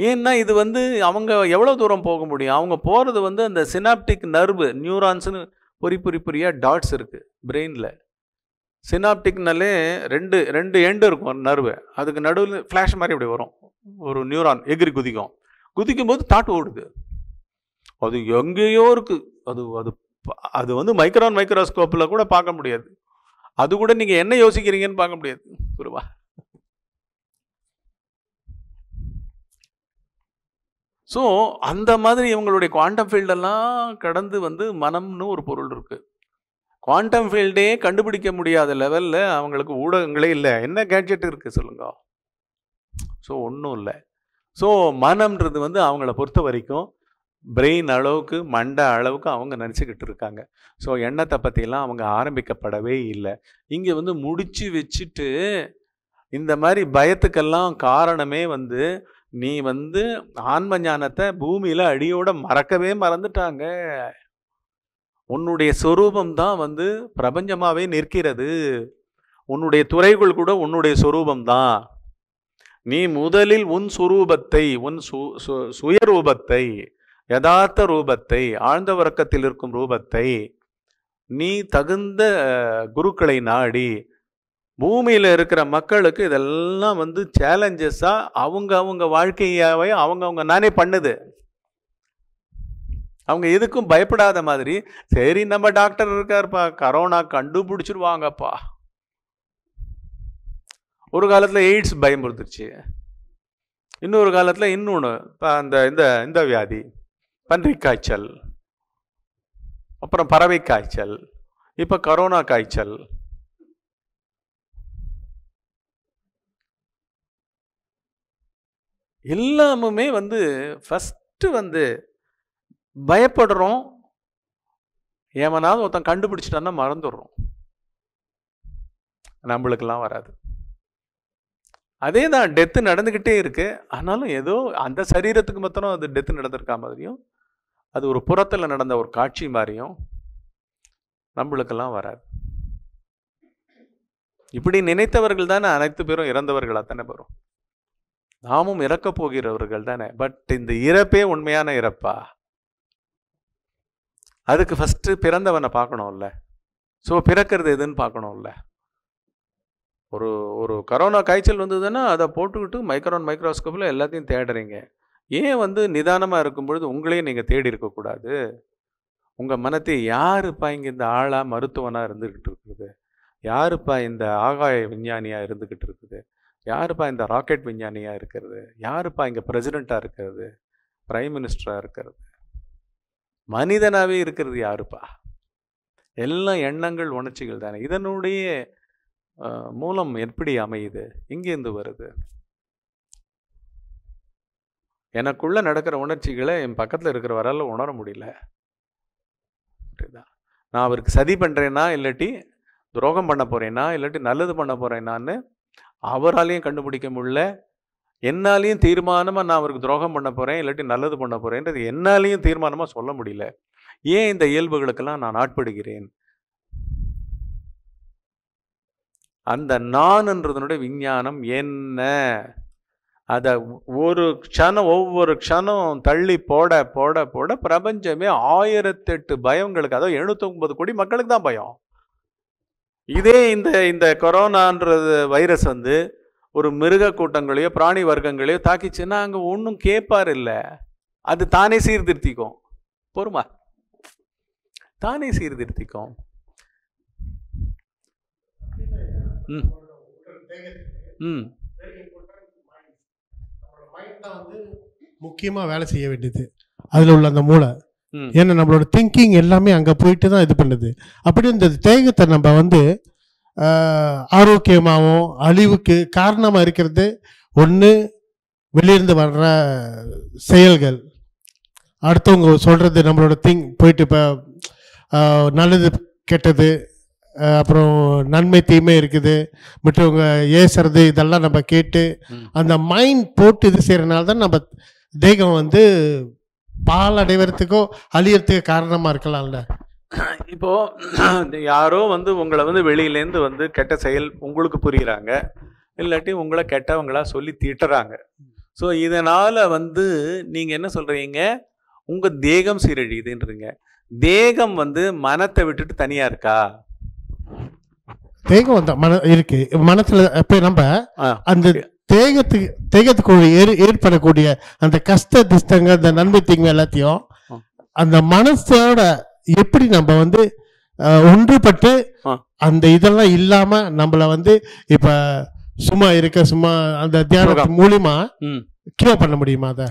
ஏன்னா இது வந்து அவங்க எவ்வளோ தூரம் போக முடியும் அவங்க போகிறது வந்து அந்த சினாப்டிக் நர்வு நியூரான்ஸ்னு பொறி பொறி பொறியாக டாட்ஸ் இருக்குது பிரெயினில் சினாப்டிக்னாலே ரெண்டு ரெண்டு எண்டு இருக்கும் நர்வு அதுக்கு நடுவில் ஃப்ளாஷ் மாதிரி இப்படி வரும் ஒரு நியூரான் எகிரி குதிக்கும் குதிக்கும் போது தாட் ஓடுது அது எங்கேயோ இருக்குது அது அது அது வந்து மைக்ரான் மைக்ரோஸ்கோப்பில் கூட பார்க்க முடியாது அது கூட நீங்கள் என்ன யோசிக்கிறீங்கன்னு பார்க்க முடியாது குருவா ஸோ அந்த மாதிரி இவங்களுடைய குவாண்டம் ஃபீல்டெல்லாம் கடந்து வந்து மனம்னு ஒரு பொருள் இருக்குது குவாண்டம் ஃபீல்டே கண்டுபிடிக்க முடியாத லெவலில் அவங்களுக்கு ஊடகங்களே இல்லை என்ன கேட்ஜெட் இருக்குது சொல்லுங்க ஸோ ஒன்றும் இல்லை ஸோ மனம்ன்றது வந்து அவங்கள பொறுத்த வரைக்கும் பிரெயின் அளவுக்கு மண்டை அளவுக்கு அவங்க நினச்சிக்கிட்டு இருக்காங்க ஸோ எண்ணத்தை பற்றிலாம் அவங்க ஆரம்பிக்கப்படவே இல்லை இங்கே வந்து முடிச்சு வச்சுட்டு இந்த மாதிரி பயத்துக்கெல்லாம் காரணமே வந்து நீ வந்து ஆன்ம ஞானத்தை பூமியில் அடியோட மறக்கவே மறந்துட்டாங்க உன்னுடைய சொரூபம் தான் வந்து பிரபஞ்சமாகவே நிற்கிறது உன்னுடைய துறைகள் கூட உன்னுடைய சொரூபம் தான் நீ முதலில் உன் சுரூபத்தை உன் சு சுயரூபத்தை யதார்த்த ரூபத்தை ஆழ்ந்த உறக்கத்தில் இருக்கும் ரூபத்தை நீ தகுந்த குருக்களை நாடி பூமியில் இருக்கிற மக்களுக்கு இதெல்லாம் வந்து சேலஞ்சஸாக அவங்க அவங்க வாழ்க்கையாவே அவங்க அவங்க நானே பண்ணுது அவங்க எதுக்கும் பயப்படாத மாதிரி சரி நம்ம டாக்டர் இருக்காருப்பா கரோனா கண்டுபிடிச்சிருவாங்கப்பா ஒரு காலத்தில் எய்ட்ஸ் பயமுறுத்துருச்சு இன்னொரு காலத்தில் இன்னொன்று இப்போ அந்த இந்த இந்த வியாதி பன்றி காய்ச்சல் அப்புறம் பறவை காய்ச்சல் இப்போ கரோனா காய்ச்சல் எல்லாமுமே வந்து ஃபஸ்ட்டு வந்து பயப்படுறோம் ஏமனாவது ஒருத்தன் கண்டுபிடிச்சிட்டான்னா மறந்துடுறோம் நம்மளுக்கெல்லாம் வராது அதே தான் டெத்து நடந்துக்கிட்டே இருக்குது ஆனாலும் ஏதோ அந்த சரீரத்துக்கு மாத்திரம் அது டெத்து நடந்திருக்கா மாதிரியும் அது ஒரு புறத்தில் நடந்த ஒரு காட்சி மாதிரியும் நம்மளுக்கெல்லாம் வராது இப்படி நினைத்தவர்கள் தானே அனைத்து பேரும் இறந்தவர்களாக தானே வரும் நாமும் இறக்கப் போகிறவர்கள் தானே பட் இந்த இறப்பே உண்மையான இறப்பா அதுக்கு ஃபஸ்ட்டு பிறந்தவனை பார்க்கணும்ல ஸோ பிறக்கிறது எதுன்னு பார்க்கணும்ல ஒரு ஒரு கரோனா காய்ச்சல் வந்ததுன்னா அதை போட்டுக்கிட்டு மைக்ரோன் மைக்ரோஸ்கோப்பில் எல்லாத்தையும் தேடுறீங்க ஏன் வந்து நிதானமாக இருக்கும் பொழுது உங்களையே நீங்கள் தேடி இருக்கக்கூடாது உங்கள் மனத்தை யாருப்பா இங்கே இந்த ஆளாக மருத்துவனாக இருந்துக்கிட்டு இருக்குது யாருப்பா இந்த ஆகாய விஞ்ஞானியாக இருந்துக்கிட்டு இருக்குது யாருப்பா இந்த ராக்கெட் விஞ்ஞானியாக இருக்கிறது யாருப்பா இங்கே பிரசிடெண்ட்டாக இருக்கிறது ப்ரைம் மினிஸ்டராக இருக்கிறது மனிதனாகவே இருக்கிறது யாருப்பா எல்லாம் எண்ணங்கள் உணர்ச்சிகள் தானே இதனுடைய மூலம் எப்படி அமையுது எங்கேருந்து வருது எனக்குள்ளே நடக்கிற உணர்ச்சிகளை என் பக்கத்தில் இருக்கிறவரால் உணர முடியல நான் அவருக்கு சதி பண்ணுறேன்னா இல்லாட்டி துரோகம் பண்ண போகிறேன்னா இல்லாட்டி நல்லது பண்ண போகிறேன்னான்னு அவராலையும் கண்டுபிடிக்க முடியல என்னாலையும் தீர்மானமாக நான் அவருக்கு துரோகம் பண்ண போகிறேன் இல்லாட்டி நல்லது பண்ண போகிறேன்றது என்னாலையும் தீர்மானமாக சொல்ல முடியல ஏன் இந்த இயல்புகளுக்கெல்லாம் நான் ஆட்படுகிறேன் அந்த நான்ன்றதுனுடைய விஞ்ஞானம் என்ன அதை ஒரு க்ஷணம் ஒவ்வொரு க்ஷணம் தள்ளி போட போட போட பிரபஞ்சமே ஆயிரத்தெட்டு பயங்களுக்கு அதாவது எழுநூத்தொம்பது கோடி மக்களுக்கு தான் பயம் இதே இந்த இந்த கொரோனான்றது வைரஸ் வந்து ஒரு மிருக கூட்டங்களையோ பிராணி வர்க்கங்களையோ தாக்கிச்சுன்னா அங்கே ஒன்றும் கேட்பார் இல்லை அது தானே சீர்திருத்திக்கும் பொறுமா தானே சீர்திருத்திக்கும் ம் ம் தான் வந்து முக்கியமாக வேலை செய்ய வேண்டியது அதில் உள்ள அந்த மூளை ஏன்னா நம்மளோட திங்கிங் எல்லாமே அங்கே போயிட்டு தான் இது பண்ணுது அப்படி இந்த தேகத்தை நம்ம வந்து ஆரோக்கியமாகவும் அழிவுக்கு காரணமாக இருக்கிறது ஒன்று வெளியிருந்து வர்ற செயல்கள் அடுத்தவங்க சொல்கிறது நம்மளோட திங் போயிட்டு இப்போ நல்லது கெட்டது அப்புறம் நன்மை தீமை இருக்குது மற்றவங்க ஏசுறது இதெல்லாம் நம்ம கேட்டு அந்த மைண்ட் போட்டு இது செய்கிறனால தான் நம்ம தேகம் வந்து பால் அடைவதுக்கோ அழியறதுக்கு காரணமாக இருக்கலாம்ல இப்போது யாரோ வந்து உங்களை வந்து வெளியிலேருந்து வந்து கெட்ட செயல் உங்களுக்கு புரிகிறாங்க இல்லாட்டி உங்களை கெட்டவங்களா சொல்லி திட்டுறாங்க ஸோ இதனால் வந்து நீங்கள் என்ன சொல்கிறீங்க உங்கள் தேகம் சீரழியுதுன்றீங்க தேகம் வந்து மனத்தை விட்டுட்டு தனியாக இருக்கா தேகம் வந்தா மன இருக்கு மனசுல அப்ப நம்ம அந்த தேகத்துக்கு தேகத்துக்கு ஏற் ஏற்படக்கூடிய அந்த கஷ்ட திஷ்டங்க அந்த நன்மை தீங்க எல்லாத்தையும் அந்த மனசோட எப்படி நம்ம வந்து ஒன்றுபட்டு அந்த இதெல்லாம் இல்லாம நம்மள வந்து இப்ப சும்மா இருக்க சும்மா அந்த தியானம் மூலியமா கியூர் பண்ண முடியுமா அதை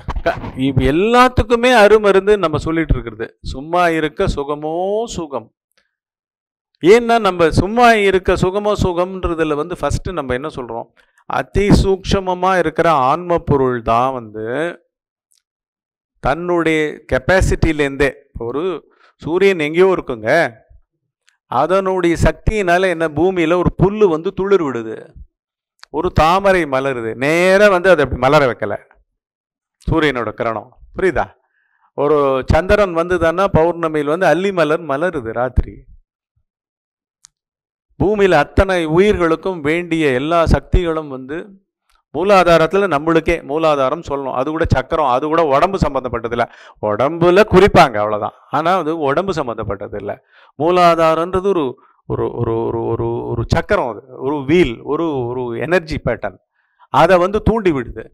எல்லாத்துக்குமே அருமருந்து நம்ம சொல்லிட்டு இருக்கிறது சும்மா இருக்க சுகமோ சுகம் ஏன்னா நம்ம சும்மா இருக்க சுகமோ சுகம்ன்றதில் வந்து ஃபஸ்ட்டு நம்ம என்ன சொல்கிறோம் அதி சூக்ஷமமாக இருக்கிற ஆன்ம பொருள் தான் வந்து தன்னுடைய கெப்பாசிட்டிலேருந்தே ஒரு சூரியன் எங்கேயோ இருக்குங்க அதனுடைய சக்தியினால் என்ன பூமியில் ஒரு புல் வந்து துளிர் விடுது ஒரு தாமரை மலருது நேராக வந்து அதை அப்படி மலர வைக்கலை சூரியனோட கிரணம் புரியுதா ஒரு சந்திரன் வந்துதான்னா பௌர்ணமியில் வந்து அல்லி மலர் மலருது ராத்திரி பூமியில் அத்தனை உயிர்களுக்கும் வேண்டிய எல்லா சக்திகளும் வந்து மூலாதாரத்தில் நம்மளுக்கே மூலாதாரம் சொல்லணும் அது கூட சக்கரம் அது கூட உடம்பு சம்மந்தப்பட்டதில்லை உடம்புல குறிப்பாங்க அவ்வளோதான் ஆனால் அது உடம்பு சம்மந்தப்பட்டதில்லை மூலாதாரன்றது ஒரு ஒரு ஒரு ஒரு ஒரு ஒரு சக்கரம் அது ஒரு வீல் ஒரு ஒரு எனர்ஜி பேட்டர்ன் அதை வந்து தூண்டி விடுது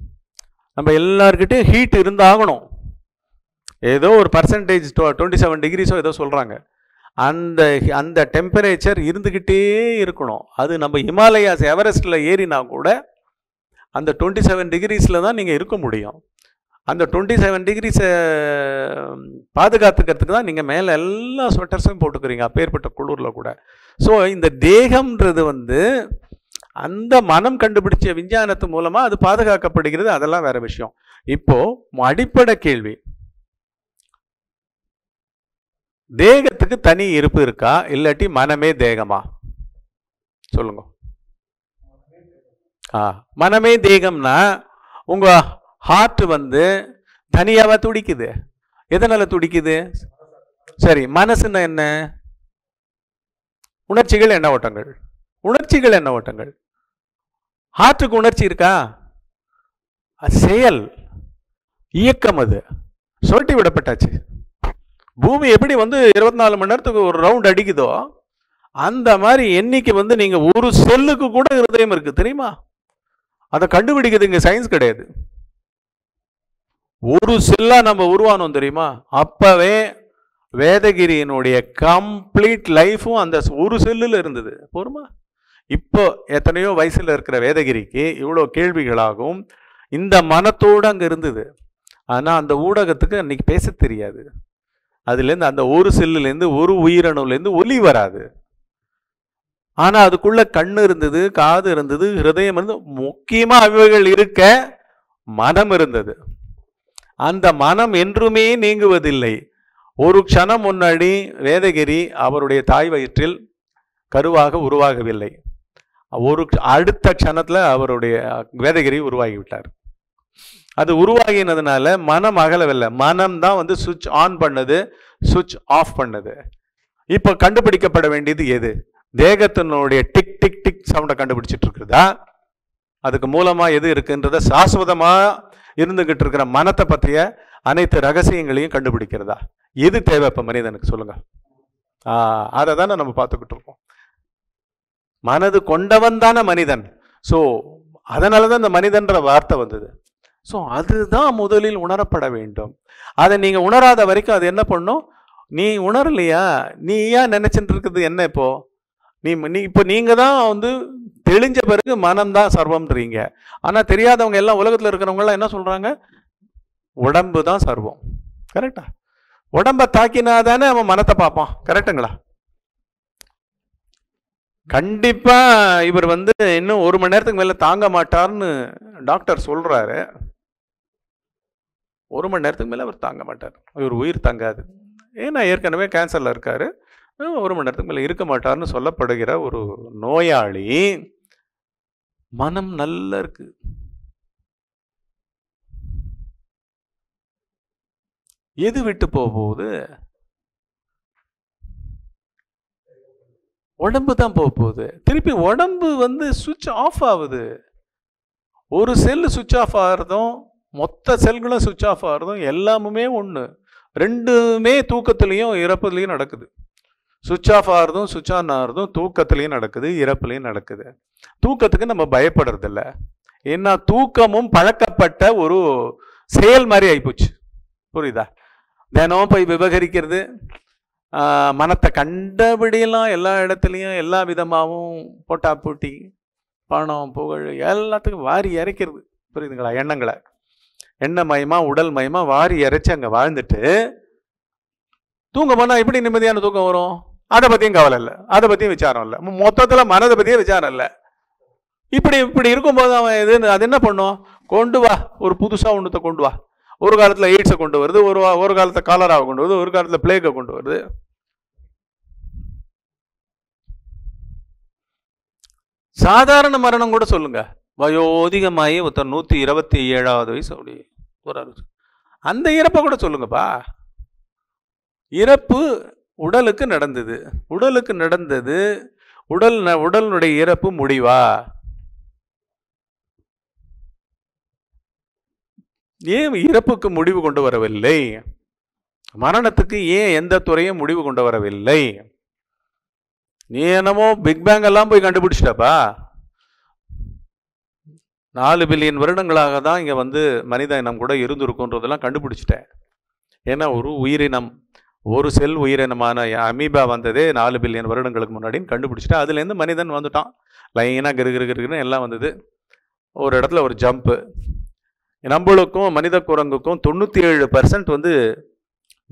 நம்ம எல்லாருக்கிட்டையும் ஹீட் இருந்தாகணும் ஏதோ ஒரு பர்சன்டேஜ் டுவெண்ட்டி செவன் டிகிரிஸோ ஏதோ சொல்கிறாங்க அந்த அந்த டெம்பரேச்சர் இருந்துக்கிட்டே இருக்கணும் அது நம்ம ஹிமாலயாஸ் எவரெஸ்ட்டில் ஏறினா கூட அந்த டுவெண்ட்டி செவன் டிகிரிஸில் தான் நீங்கள் இருக்க முடியும் அந்த டுவெண்ட்டி செவன் டிகிரிஸை பாதுகாத்துக்கிறதுக்கு தான் நீங்கள் மேலே எல்லா ஸ்வெட்டர்ஸும் போட்டுக்கிறீங்க அப்பேற்பட்ட குளிரில் கூட ஸோ இந்த தேகம்ன்றது வந்து அந்த மனம் கண்டுபிடிச்ச விஞ்ஞானத்து மூலமாக அது பாதுகாக்கப்படுகிறது அதெல்லாம் வேறு விஷயம் இப்போது அடிப்படை கேள்வி தேகத்துக்கு தனி இருப்பு இருக்கா இல்லாட்டி மனமே தேகமா சொல்லுங்க ஆ மனமே தேகம்னா உங்கள் ஹார்ட் வந்து தனியாவாக துடிக்குது எதனால் துடிக்குது சரி மனசுன்னா என்ன உணர்ச்சிகள் என்ன ஓட்டங்கள் உணர்ச்சிகள் என்ன ஓட்டங்கள் ஹார்ட்டுக்கு உணர்ச்சி இருக்கா செயல் இயக்கம் அது சொல்லிட்டு விடப்பட்டாச்சு பூமி எப்படி வந்து இருபத்தி நாலு மணி நேரத்துக்கு ஒரு ரவுண்ட் அடிக்குதோ அந்த மாதிரி எண்ணிக்கை வந்து நீங்கள் ஒரு செல்லுக்கு கூட இருதயம் இருக்குது தெரியுமா அதை கண்டுபிடிக்கிறது இங்கே சயின்ஸ் கிடையாது ஒரு செல்லாக நம்ம உருவானோம் தெரியுமா அப்போவே வேதகிரியினுடைய கம்ப்ளீட் லைஃப்பும் அந்த ஒரு செல்லில் இருந்தது போருமா இப்போ எத்தனையோ வயசில் இருக்கிற வேதகிரிக்கு இவ்வளோ கேள்விகளாகும் இந்த மனத்தோடு அங்கே இருந்தது ஆனால் அந்த ஊடகத்துக்கு அன்றைக்கி பேச தெரியாது அதுலேருந்து அந்த ஒரு செல்லுலேருந்து ஒரு உயிரணுலேருந்து ஒலி வராது ஆனால் அதுக்குள்ளே கண் இருந்தது காது இருந்தது ஹிருதயம் இருந்து முக்கியமாக அவைகள் இருக்க மனம் இருந்தது அந்த மனம் என்றுமே நீங்குவதில்லை ஒரு க்ஷணம் முன்னாடி வேதகிரி அவருடைய தாய் வயிற்றில் கருவாக உருவாகவில்லை ஒரு அடுத்த க்ஷணத்தில் அவருடைய வேதகிரி உருவாகிவிட்டார் அது உருவாகினதுனால மனம் அகலவில்லை மனம் தான் வந்து சுவிட்ச் ஆன் பண்ணது சுவிட்ச் ஆஃப் பண்ணது இப்போ கண்டுபிடிக்கப்பட வேண்டியது எது தேகத்தினுடைய டிக் டிக் டிக் சவுண்டை கண்டுபிடிச்சிட்டு இருக்கிறதா அதுக்கு மூலமாக எது இருக்குன்றத சாஸ்வதமாக இருந்துகிட்டு இருக்கிற மனத்தை பற்றிய அனைத்து ரகசியங்களையும் கண்டுபிடிக்கிறதா எது தேவை இப்போ மனிதனுக்கு சொல்லுங்கள் அதை தானே நம்ம பார்த்துக்கிட்டு இருக்கோம் மனது கொண்டவன் தானே மனிதன் ஸோ அதனால தான் இந்த மனிதன்ற வார்த்தை வந்தது ஸோ அதுதான் முதலில் உணரப்பட வேண்டும் அதை நீங்கள் உணராத வரைக்கும் அது என்ன பண்ணும் நீ உணரலையா நீ ஏன் நினச்சிட்டு இருக்குது என்ன இப்போது நீ நீ இப்போ நீங்கள் தான் வந்து தெளிஞ்ச பிறகு மனம்தான் சர்வம்ன்றீங்க ஆனால் தெரியாதவங்க எல்லாம் உலகத்தில் இருக்கிறவங்களாம் என்ன சொல்கிறாங்க உடம்பு தான் சர்வம் கரெக்டா உடம்பை தாக்கினா தானே அவன் மனத்தை பார்ப்பான் கரெக்டுங்களா கண்டிப்பாக இவர் வந்து இன்னும் ஒரு மணி நேரத்துக்கு மேலே தாங்க மாட்டார்னு டாக்டர் சொல்கிறாரு ஒரு மணி நேரத்துக்கு மேலே அவர் தாங்க மாட்டார் இவர் உயிர் தங்காது ஏன்னா ஏற்கனவே கேன்சரில் இருக்கார் ஒரு மணி நேரத்துக்கு மேலே இருக்க மாட்டார்னு சொல்லப்படுகிற ஒரு நோயாளி மனம் நல்லா இருக்கு எது விட்டு போகுது உடம்பு தான் போக போகுது திருப்பி உடம்பு வந்து சுவிட்ச் ஆஃப் ஆகுது ஒரு செல்லு சுவிட்ச் ஆஃப் ஆகிறதும் மொத்த செல்களும் சுவிச் ஆஃப் ஆகிறதும் எல்லாமுமே ஒன்று ரெண்டுமே தூக்கத்துலேயும் இறப்புலேயும் நடக்குது சுவிட்ச் ஆஃப் ஆகிறதும் சுவிட்ச் ஆன் ஆகிறதும் தூக்கத்துலேயும் நடக்குது இறப்புலேயும் நடக்குது தூக்கத்துக்கு நம்ம பயப்படுறதில்ல ஏன்னா தூக்கமும் பழக்கப்பட்ட ஒரு செயல் மாதிரி ஆகிப்போச்சு புரியுதா தினம் போய் விவகரிக்கிறது மனத்தை கண்டபடியெல்லாம் எல்லா இடத்துலையும் எல்லா விதமாகவும் போட்டா போட்டி பணம் புகழ் எல்லாத்துக்கும் வாரி இறைக்கிறது புரியுதுங்களா எண்ணங்களை எண்ணெய் மயமா உடல் மயமா வாரி இறைச்சி அங்கே வாழ்ந்துட்டு தூங்க போனால் எப்படி நிம்மதியான தூக்கம் வரும் அதை பற்றியும் கவலை இல்லை அதை பற்றியும் விசாரம் இல்லை மொத்தத்தில் மனதை பற்றியே விசாரம் இல்லை இப்படி இப்படி இருக்கும்போது அவன் இது அது என்ன பண்ணும் கொண்டு வா ஒரு புதுசாக ஒன்றத்தை கொண்டு வா ஒரு காலத்தில் எய்ட்ஸை கொண்டு வருது ஒரு ஒரு காலத்தில் காலராவை கொண்டு வருது ஒரு காலத்தில் பிளேக்கை கொண்டு வருது சாதாரண மரணம் கூட சொல்லுங்கள் வயோதிகமாகி ஒருத்தர் நூற்றி இருபத்தி ஏழாவது வயசு அப்படி போகிறாரு அந்த இறப்பை கூட சொல்லுங்கப்பா இறப்பு உடலுக்கு நடந்தது உடலுக்கு நடந்தது உடல் உடலுடைய இறப்பு முடிவா ஏன் இறப்புக்கு முடிவு கொண்டு வரவில்லை மரணத்துக்கு ஏன் எந்த துறையும் முடிவு கொண்டு வரவில்லை நீ என்னமோ பிக் எல்லாம் போய் கண்டுபிடிச்சிட்டப்பா நாலு பில்லியன் வருடங்களாக தான் இங்கே வந்து மனித இனம் கூட இருந்திருக்குன்றதெல்லாம் கண்டுபிடிச்சிட்டேன் ஏன்னா ஒரு உயிரினம் ஒரு செல் உயிரினமான அமீபா வந்ததே நாலு பில்லியன் வருடங்களுக்கு முன்னாடின்னு கண்டுபிடிச்சிட்டேன் அதுலேருந்து மனிதன் வந்துட்டான் லைனாக கிரு கிருகிருன்னு எல்லாம் வந்தது ஒரு இடத்துல ஒரு ஜம்ப்பு நம்மளுக்கும் மனித குரங்குக்கும் தொண்ணூற்றி ஏழு பர்சன்ட் வந்து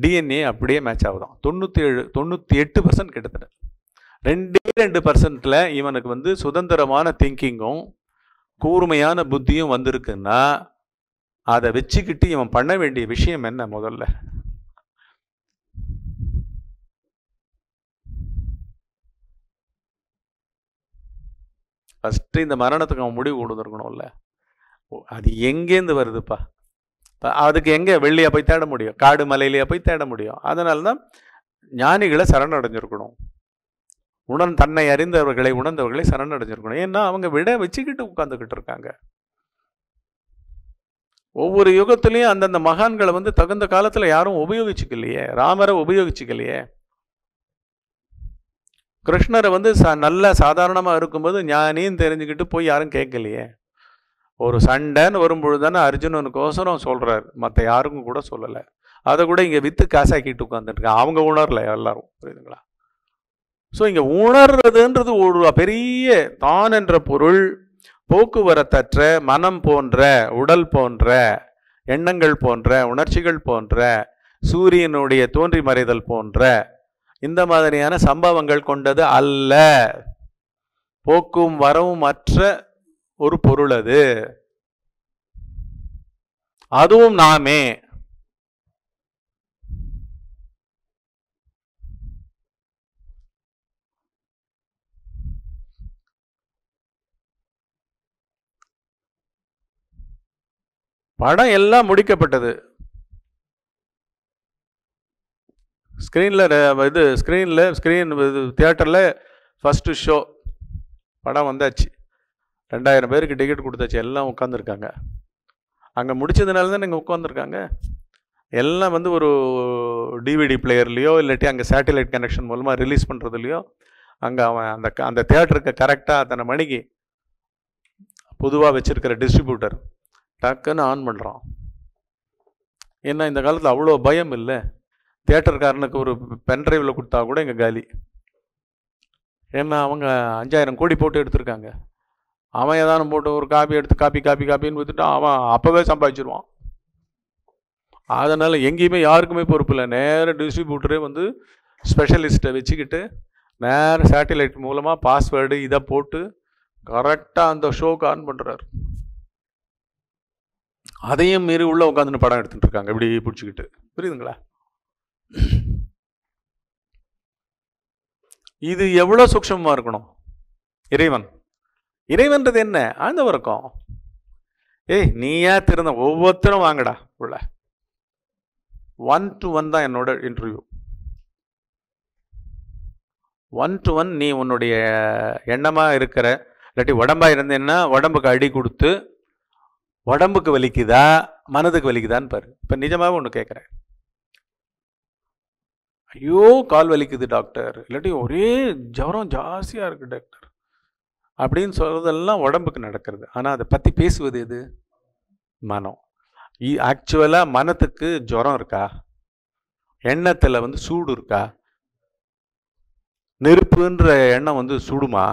டிஎன்ஏ அப்படியே மேட்ச் ஆகுதான் தொண்ணூற்றி ஏழு தொண்ணூற்றி எட்டு பர்சன்ட் கிட்டத்தட்ட ரெண்டே ரெண்டு பர்சன்ட்டில் இவனுக்கு வந்து சுதந்திரமான திங்கிங்கும் கூர்மையான புத்தியும் வந்திருக்குன்னா அதை வச்சுக்கிட்டு இவன் பண்ண வேண்டிய விஷயம் என்ன முதல்ல ஃபஸ்ட்டு இந்த மரணத்துக்கு அவன் முடிவு கொடுத்துருக்கணும்ல அது எங்கேருந்து வருதுப்பா அதுக்கு எங்கே வெள்ளியாக போய் தேட முடியும் காடு மலையிலேயே போய் தேட முடியும் அதனால தான் ஞானிகளை சரணடைஞ்சிருக்கணும் உணர் தன்னை அறிந்தவர்களை உணர்ந்தவர்களை சரணடைஞ்சிருக்கணும் ஏன்னா அவங்க விட வச்சுக்கிட்டு உட்காந்துக்கிட்டு இருக்காங்க ஒவ்வொரு யுகத்துலேயும் அந்தந்த மகான்களை வந்து தகுந்த காலத்தில் யாரும் உபயோகிச்சுக்கலையே ராமரை உபயோகிச்சுக்கலையே கிருஷ்ணரை வந்து ச நல்ல சாதாரணமாக இருக்கும்போது ஞானின்னு தெரிஞ்சுக்கிட்டு போய் யாரும் கேட்கலையே ஒரு சண்டைன்னு வரும்பொழுது தானே அர்ஜுனனுக்கோசரம் சொல்கிறார் மற்ற யாருக்கும் கூட சொல்லலை அதை கூட இங்கே விற்று காசாக்கிட்டு உட்காந்துட்டுருக்கான் அவங்க உணரல எல்லாரும் புரியுதுங்களா ஸோ இங்கே உணர்றதுன்றது ஒரு பெரிய தான் என்ற பொருள் போக்குவரத்தற்ற மனம் போன்ற உடல் போன்ற எண்ணங்கள் போன்ற உணர்ச்சிகள் போன்ற சூரியனுடைய தோன்றி மறைதல் போன்ற இந்த மாதிரியான சம்பவங்கள் கொண்டது அல்ல போக்கும் வரவும் அற்ற ஒரு பொருள் அது அதுவும் நாமே படம் எல்லாம் முடிக்கப்பட்டது ஸ்க்ரீனில் இது ஸ்க்ரீனில் ஸ்க்ரீன் இது தியேட்டரில் ஃபஸ்ட்டு ஷோ படம் வந்தாச்சு ரெண்டாயிரம் பேருக்கு டிக்கெட் கொடுத்தாச்சு எல்லாம் உட்காந்துருக்காங்க அங்கே முடிச்சதுனால தான் நீங்கள் உட்காந்துருக்காங்க எல்லாம் வந்து ஒரு டிவிடி பிளேயர்லேயோ இல்லாட்டி அங்கே சேட்டலைட் கனெக்ஷன் மூலமாக ரிலீஸ் பண்ணுறதுலையோ அங்கே அவன் அந்த அந்த தேட்டருக்கு கரெக்டாக அத்தனை மணிக்கு பொதுவாக வச்சுருக்கிற டிஸ்ட்ரிபியூட்டர் டக்குன்னு ஆன் பண்ணுறான் என்ன இந்த காலத்தில் அவ்வளோ பயம் இல்லை தேட்டர்காரனுக்கு ஒரு பென்ட்ரைவில் கொடுத்தா கூட எங்கள் காலி ஏன்னா அவங்க அஞ்சாயிரம் கோடி போட்டு எடுத்திருக்காங்க அவன் ஏதானும் போட்டு ஒரு காப்பி எடுத்து காப்பி காப்பி காப்பின்னு ஊற்றிட்டு அவன் அப்போவே சம்பாதிச்சிருவான் அதனால் எங்கேயுமே யாருக்குமே பொறுப்பு இல்லை நேர டிஸ்ட்ரிபியூட்டரே வந்து ஸ்பெஷலிஸ்ட்டை வச்சுக்கிட்டு நேர சேட்டிலைட் மூலமாக பாஸ்வேர்டு இதை போட்டு கரெக்டாக அந்த ஷோக்கு ஆன் பண்ணுறாரு அதையும் மீறி உள்ளே உட்காந்துன்னு படம் எடுத்துகிட்டு இருக்காங்க இப்படி பிடிச்சிக்கிட்டு புரியுதுங்களா இது எவ்வளோ சூக்ஷமாக இருக்கணும் இறைவன் இறைவன்றது என்ன ஆழ்ந்தவருக்கும் ஏய் நீயா திறந்த ஒவ்வொருத்தரும் வாங்கடா உள்ள ஒன் டு ஒன் தான் என்னோட இன்டர்வியூ ஒன் டு ஒன் நீ உன்னுடைய எண்ணமாக இருக்கிற இல்லாட்டி உடம்பாக இருந்தேன்னா உடம்புக்கு அடி கொடுத்து உடம்புக்கு வலிக்குதா மனதுக்கு வலிக்குதான்னு பாரு இப்போ நிஜமாக ஒன்று கேட்குறேன் ஐயோ கால் வலிக்குது டாக்டர் இல்லாட்டி ஒரே ஜுரம் ஜாஸ்தியாக இருக்குது டாக்டர் அப்படின்னு சொல்கிறதெல்லாம் உடம்புக்கு நடக்கிறது ஆனால் அதை பற்றி பேசுவது எது மனம் ஆக்சுவலாக மனத்துக்கு ஜுரம் இருக்கா எண்ணத்தில் வந்து சூடு இருக்கா நெருப்புன்ற எண்ணம் வந்து சுடுமா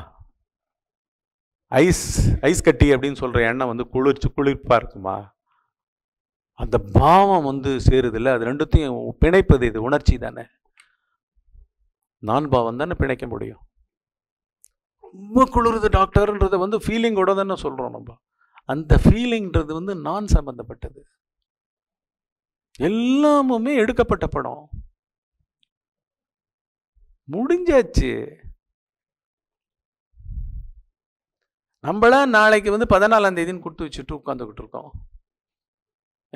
ஐஸ் ஐஸ் கட்டி அப்படின்னு சொல்கிற எண்ணெய் வந்து குளிர்ச்சி குளிர்ப்பாக இருக்குமா அந்த பாவம் வந்து சேருதில்ல அது ரெண்டுத்தையும் பிணைப்பது இது உணர்ச்சி தானே நான் பாவம் தானே பிணைக்க முடியும் ரொம்ப குளிருது டாக்டர்ன்றத வந்து ஃபீலிங்கோட தானே சொல்கிறோம் நம்ம அந்த ஃபீலிங்கிறது வந்து நான் சம்மந்தப்பட்டது எல்லாமுமே எடுக்கப்பட்ட படம் முடிஞ்சாச்சு நம்மளா நாளைக்கு வந்து பதினாலாம் தேதினு கொடுத்து வச்சுட்டு உட்காந்துக்கிட்டு இருக்கோம்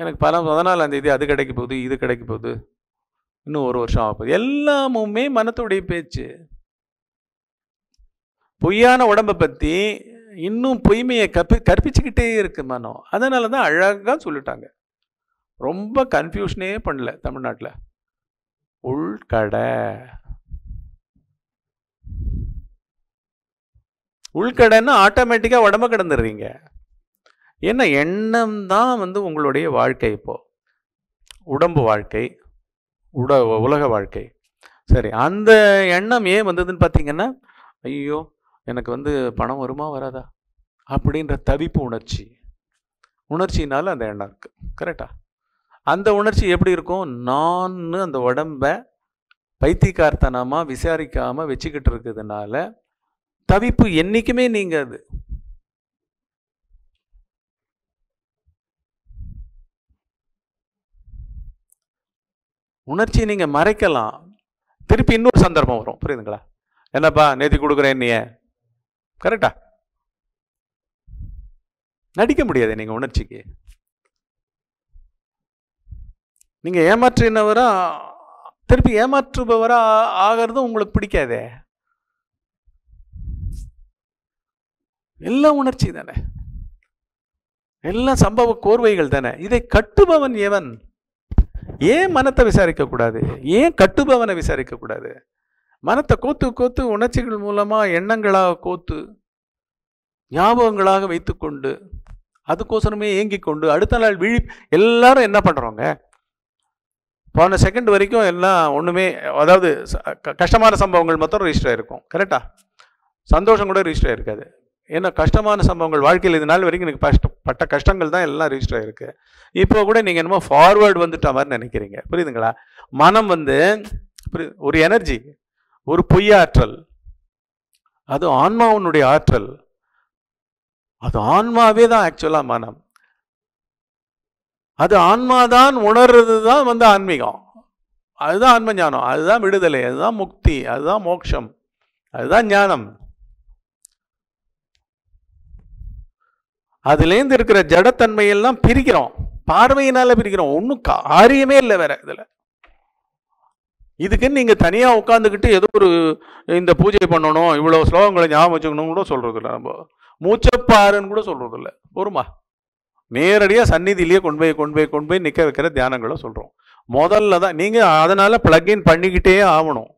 எனக்கு பல பதினாலாம் தேதி அது கிடைக்க போகுது இது கிடைக்க போகுது இன்னும் ஒரு வருஷம் போகுது எல்லாமுமே மனத்துடைய பேச்சு பொய்யான உடம்பை பற்றி இன்னும் பொய்மையை கற்பி கற்பிச்சுக்கிட்டே இருக்கு மனம் அதனால தான் அழகாக சொல்லிட்டாங்க ரொம்ப கன்ஃபியூஷனே பண்ணல தமிழ்நாட்டில் உள்கடை உள்கடன்னு ஆட்டோமேட்டிக்காக உடம்ப கிடந்துடுறீங்க ஏன்னா எண்ணம் தான் வந்து உங்களுடைய வாழ்க்கை இப்போது உடம்பு வாழ்க்கை உட உலக வாழ்க்கை சரி அந்த எண்ணம் ஏன் வந்ததுன்னு பார்த்தீங்கன்னா ஐயோ எனக்கு வந்து பணம் வருமா வராதா அப்படின்ற தவிப்பு உணர்ச்சி உணர்ச்சினால அந்த எண்ணம் இருக்குது கரெக்டாக அந்த உணர்ச்சி எப்படி இருக்கும் நான் அந்த உடம்பை பைத்தியக்கார்த்தனமாக விசாரிக்காமல் வச்சுக்கிட்டு இருக்கிறதுனால தவிப்பு என்றைக்குமே நீங்காது உணர்ச்சியை நீங்கள் மறைக்கலாம் திருப்பி இன்னொரு சந்தர்ப்பம் வரும் புரியுதுங்களா என்னப்பா நேத்தி கொடுக்குறேன் நீ கரெக்டா நடிக்க முடியாது நீங்கள் உணர்ச்சிக்கு நீங்கள் ஏமாற்றினவராக திருப்பி ஏமாற்றுபவராக ஆகிறதும் உங்களுக்கு பிடிக்காதே எல்லாம் உணர்ச்சி தானே எல்லாம் சம்பவ கோர்வைகள் தானே இதை கட்டுபவன் எவன் ஏன் மனத்தை விசாரிக்கக்கூடாது ஏன் கட்டுபவனை விசாரிக்கக்கூடாது மனத்தை கோத்து கோத்து உணர்ச்சிகள் மூலமாக எண்ணங்களாக கோத்து ஞாபகங்களாக வைத்துக்கொண்டு அதுக்கோசரமே ஏங்கி கொண்டு அடுத்த நாள் விழி எல்லாரும் என்ன பண்ணுறோங்க போன செகண்ட் வரைக்கும் எல்லாம் ஒன்றுமே அதாவது கஷ்டமான சம்பவங்கள் மொத்தம் ரிஜிஸ்டர் ஆகிருக்கும் கரெக்டாக சந்தோஷம் கூட ரிஜிஸ்டர் ஆகிருக்காது ஏன்னா கஷ்டமான சம்பவங்கள் வாழ்க்கையில் இது நாள் வரைக்கும் எனக்கு கஷ்ட பட்ட கஷ்டங்கள் தான் எல்லாம் ரிஜிஸ்டர் ஆகிருக்கு இப்போ கூட நீங்கள் என்னமோ ஃபார்வேர்டு வந்துட்ட மாதிரி நினைக்கிறீங்க புரியுதுங்களா மனம் வந்து ஒரு எனர்ஜி ஒரு பொய்யாற்றல் அது ஆன்மாவனுடைய ஆற்றல் அது ஆன்மாவே தான் ஆக்சுவலாக மனம் அது ஆன்மா தான் உணர்றது தான் வந்து ஆன்மீகம் அதுதான் ஆன்ம ஞானம் அதுதான் விடுதலை அதுதான் முக்தி அதுதான் மோட்சம் அதுதான் ஞானம் அதுலேருந்து இருக்கிற ஜடத்தன்மையெல்லாம் பிரிக்கிறோம் பார்வையினால் பிரிக்கிறோம் ஒன்றும் காரியமே இல்லை வேற இதில் இதுக்குன்னு நீங்கள் தனியாக உட்காந்துக்கிட்டு ஏதோ ஒரு இந்த பூஜை பண்ணணும் இவ்வளோ ஸ்லோகங்களை ஞாபகம் வச்சுக்கணும் கூட சொல்கிறது இல்லை நம்ம மூச்சப்பாருன்னு கூட சொல்கிறது இல்லை பொறுமா நேரடியாக சந்நிதியிலேயே கொண்டு போய் கொண்டு போய் கொண்டு போய் நிற்க வைக்கிற தியானங்களை சொல்கிறோம் முதல்ல தான் நீங்கள் அதனால் ப்ளக்இன் பண்ணிக்கிட்டே ஆகணும்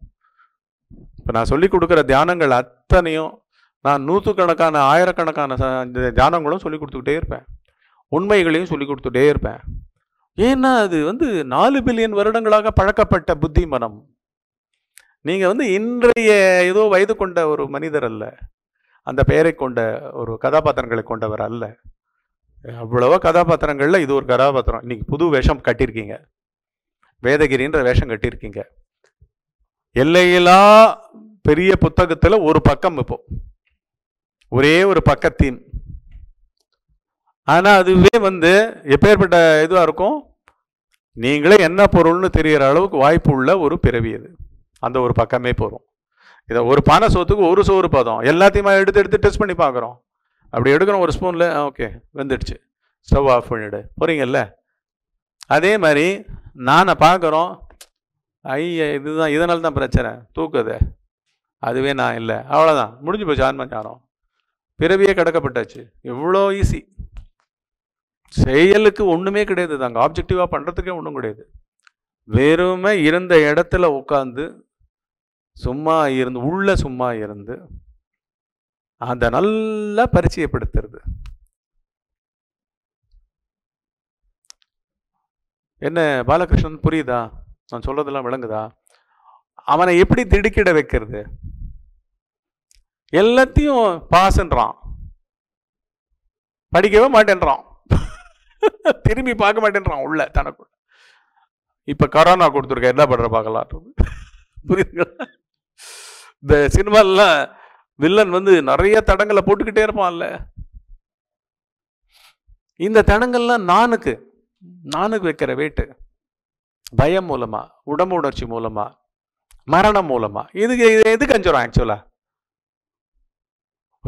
இப்போ நான் சொல்லி கொடுக்குற தியானங்கள் அத்தனையும் நான் நூற்றுக்கணக்கான ஆயிரக்கணக்கான தியானங்களும் சொல்லி கொடுத்துக்கிட்டே இருப்பேன் உண்மைகளையும் சொல்லி கொடுத்துட்டே இருப்பேன் ஏன்னா அது வந்து நாலு பில்லியன் வருடங்களாக பழக்கப்பட்ட புத்தி மனம் நீங்கள் வந்து இன்றைய ஏதோ வயது கொண்ட ஒரு மனிதர் அல்ல அந்த பெயரை கொண்ட ஒரு கதாபாத்திரங்களை கொண்டவர் அல்ல அவ்வளவோ கதாபாத்திரங்களில் இது ஒரு கதாபாத்திரம் இன்றைக்கி புது வேஷம் கட்டியிருக்கீங்க வேதகிரின்ற வேஷம் கட்டியிருக்கீங்க எல்லையிலா பெரிய புத்தகத்தில் ஒரு பக்கம் இப்போது ஒரே ஒரு பக்கத்தீன் ஆனால் அதுவே வந்து எப்பேற்பட்ட இதுவாக இருக்கும் நீங்களே என்ன பொருள்னு தெரிகிற அளவுக்கு வாய்ப்பு உள்ள ஒரு பிறவி அது அந்த ஒரு பக்கமே போகிறோம் இதை ஒரு பானை சோத்துக்கு ஒரு சோறு பதம் எல்லாத்தையுமே எடுத்து எடுத்து டெஸ்ட் பண்ணி பார்க்குறோம் அப்படி எடுக்கிறோம் ஒரு ஸ்பூனில் ஓகே வெந்துடுச்சு ஸ்டவ் ஆஃப் பண்ணிவிடு போகிறீங்கல்ல அதே மாதிரி நானை பார்க்குறோம் ஐய இதுதான் இதனால தான் பிரச்சனை தூக்குது அதுவே நான் இல்லை அவ்வளோதான் முடிஞ்சு போச்சு ஆன்மஞ்சாரம் பிறவியே கிடக்கப்பட்டாச்சு எவ்வளோ ஈஸி செயலுக்கு ஒன்றுமே கிடையாது தாங்க ஆப்ஜெக்டிவாக பண்ணுறதுக்கே ஒன்றும் கிடையாது வெறுமே இருந்த இடத்துல உட்காந்து சும்மா இருந்து உள்ள சும்மா இருந்து அதை நல்லா பரிச்சயப்படுத்துறது என்ன பாலகிருஷ்ணன் புரியுதா நான் சொல்றதெல்லாம் விளங்குதா அவனை எப்படி திடுக்கிட வைக்கிறது எல்லாத்தையும் பாசன்றான் படிக்கவே மாட்டேன்றான் திரும்பி பார்க்க மாட்டேன்றான் உள்ள தனக்குள்ள இப்போ கரோனா கொடுத்துருக்க என்ன பண்ணுற பார்க்கலாம் புரியுதுங்களா இந்த சினிமாலாம் வில்லன் வந்து நிறைய தடங்களை போட்டுக்கிட்டே இருப்பான்ல இந்த தடங்கள்லாம் நானுக்கு நானுக்கு வைக்கிற வேட்டு பயம் மூலமா உடம்பு உணர்ச்சி மூலமாக மரணம் மூலமாக இதுக்கு இது எதுக்கு அஞ்சுறோம் ஆக்சுவலாக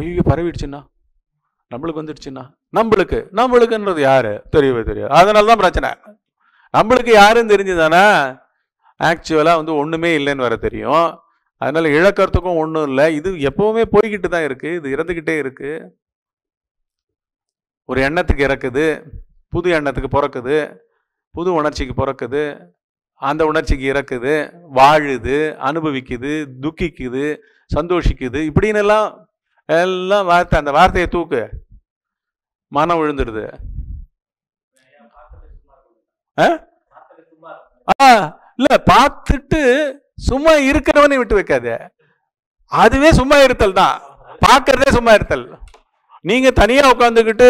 ஐயோ பரவிடுச்சுன்னா நம்மளுக்கு வந்துடுச்சுன்னா நம்மளுக்கு நம்மளுக்குன்றது யார் தெரியவே தெரியாது அதனால தான் பிரச்சனை நம்மளுக்கு யாருன்னு தெரிஞ்சுதானே ஆக்சுவலாக வந்து ஒன்றுமே இல்லைன்னு வர தெரியும் அதனால் இழக்கிறதுக்கும் ஒன்றும் இல்லை இது எப்போவுமே போய்கிட்டு தான் இருக்குது இது இறந்துக்கிட்டே இருக்குது ஒரு எண்ணத்துக்கு இறக்குது புது எண்ணத்துக்கு பிறக்குது புது உணர்ச்சிக்கு பிறக்குது அந்த உணர்ச்சிக்கு இறக்குது வாழுது அனுபவிக்குது துக்கிக்குது சந்தோஷிக்குது இப்படின்னு எல்லாம் எல்லாம் வார்த்தை அந்த வார்த்தையை தூக்கு மனம் விழுந்துடுது இல்லை பார்த்துட்டு சும்மா இருக்கிறவனே விட்டு வைக்காது அதுவே சும்மா இருத்தல் தான் பார்க்கறதே சும்மா இருத்தல் நீங்கள் தனியாக உட்காந்துக்கிட்டு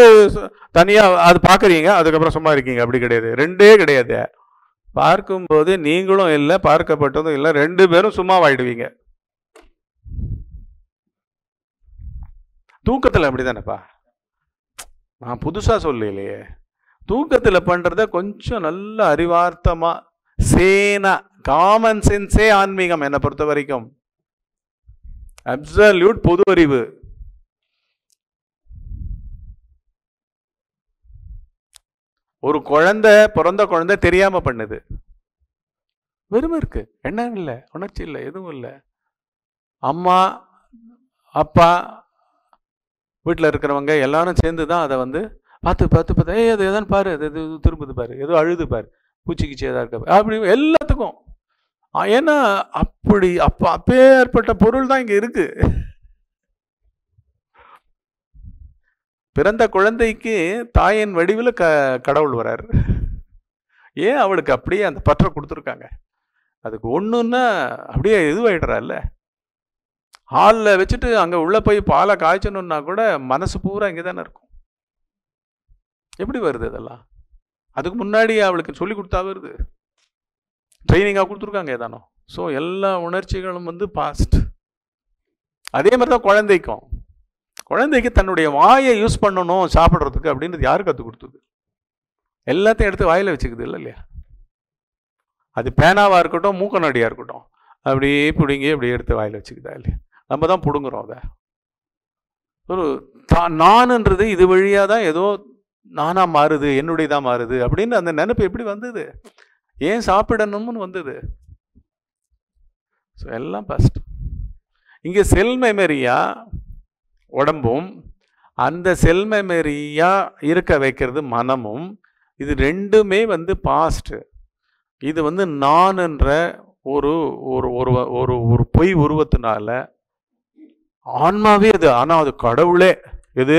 தனியாக அது பார்க்குறீங்க அதுக்கப்புறம் சும்மா இருக்கீங்க அப்படி கிடையாது ரெண்டே கிடையாது பார்க்கும்போது நீங்களும் இல்லை பார்க்கப்பட்டதும் இல்லை ரெண்டு பேரும் சும்மா வாயிடுவீங்க தூக்கத்தில் அப்படி தானேப்பா நான் புதுசாக சொல்லலையே தூக்கத்தில் பண்ணுறத கொஞ்சம் நல்ல அறிவார்த்தமாக சேனா காமன் சென்ஸே ஆன்மீகம் என்னை பொறுத்த வரைக்கும் அப்சல்யூட் பொது அறிவு ஒரு குழந்தை பிறந்த குழந்தை தெரியாம பண்ணுது வெறும் இருக்கு என்ன இல்லை உணர்ச்சி இல்லை எதுவும் இல்லை அம்மா அப்பா வீட்டில் இருக்கிறவங்க எல்லாரும் சேர்ந்து தான் அதை வந்து பார்த்து பார்த்து பார்த்து ஏ அது எதாவது பாரு அது இது திரும்புது பாரு ஏதோ அழுது பாரு பூச்சிக்கிச்சி எதாக இருக்க அப்படி எல்லாத்துக்கும் ஏன்னா அப்படி அப்போ அப்பே ஏற்பட்ட பொருள் தான் இங்கே இருக்கு பிறந்த குழந்தைக்கு தாயின் வடிவில் க கடவுள் வர்றாரு ஏன் அவளுக்கு அப்படியே அந்த பற்றை கொடுத்துருக்காங்க அதுக்கு ஒன்றுன்னா அப்படியே இதுவாயிடுறா இல்லை ஹாலில் வச்சுட்டு அங்கே உள்ளே போய் பாலை காய்ச்சணுன்னா கூட மனசு பூரா இங்கே தானே இருக்கும் எப்படி வருது இதெல்லாம் அதுக்கு முன்னாடி அவளுக்கு சொல்லி கொடுத்தா வருது ட்ரைனிங்காக கொடுத்துருக்காங்க ஏதானோ ஸோ எல்லா உணர்ச்சிகளும் வந்து பாஸ்ட் அதே மாதிரி தான் குழந்தைக்கும் குழந்தைக்கு தன்னுடைய வாயை யூஸ் பண்ணணும் சாப்பிட்றதுக்கு அப்படின்றது யார் கற்றுக் கொடுத்தது எல்லாத்தையும் எடுத்து வாயில் வச்சுக்குது இல்லை இல்லையா அது பேனாவாக இருக்கட்டும் மூக்கநடியாக இருக்கட்டும் அப்படியே பிடுங்கி அப்படியே எடுத்து வாயில் வச்சுக்குதா இல்லையா நம்ம தான் பிடுங்குறோம் அதை ஒரு நான்ன்றது இது வழியாக தான் ஏதோ நானாக மாறுது என்னுடையதாக மாறுது அப்படின்னு அந்த நினப்பு எப்படி வந்தது ஏன் சாப்பிடணும்னு வந்தது ஸோ எல்லாம் ஃபஸ்ட் இங்கே செல் மெமரியா உடம்பும் அந்த செல் மெமரியா இருக்க வைக்கிறது மனமும் இது ரெண்டுமே வந்து பாஸ்ட் இது வந்து நான்ன்ற ஒரு ஒரு ஒரு ஒரு பொய் உருவத்தினால ஆன்மாவே அது ஆனால் அது கடவுளே இது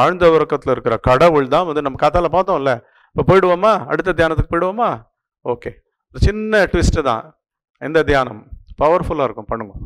ஆழ்ந்த உறக்கத்தில் இருக்கிற கடவுள் தான் வந்து நம்ம கதால பார்த்தோம்ல இப்போ போயிடுவோமா அடுத்த தியானத்துக்கு போயிடுவோமா ஓகே சின்ன ட்விஸ்ட்டு தான் எந்த தியானம் பவர்ஃபுல்லாக இருக்கும் பண்ணுங்க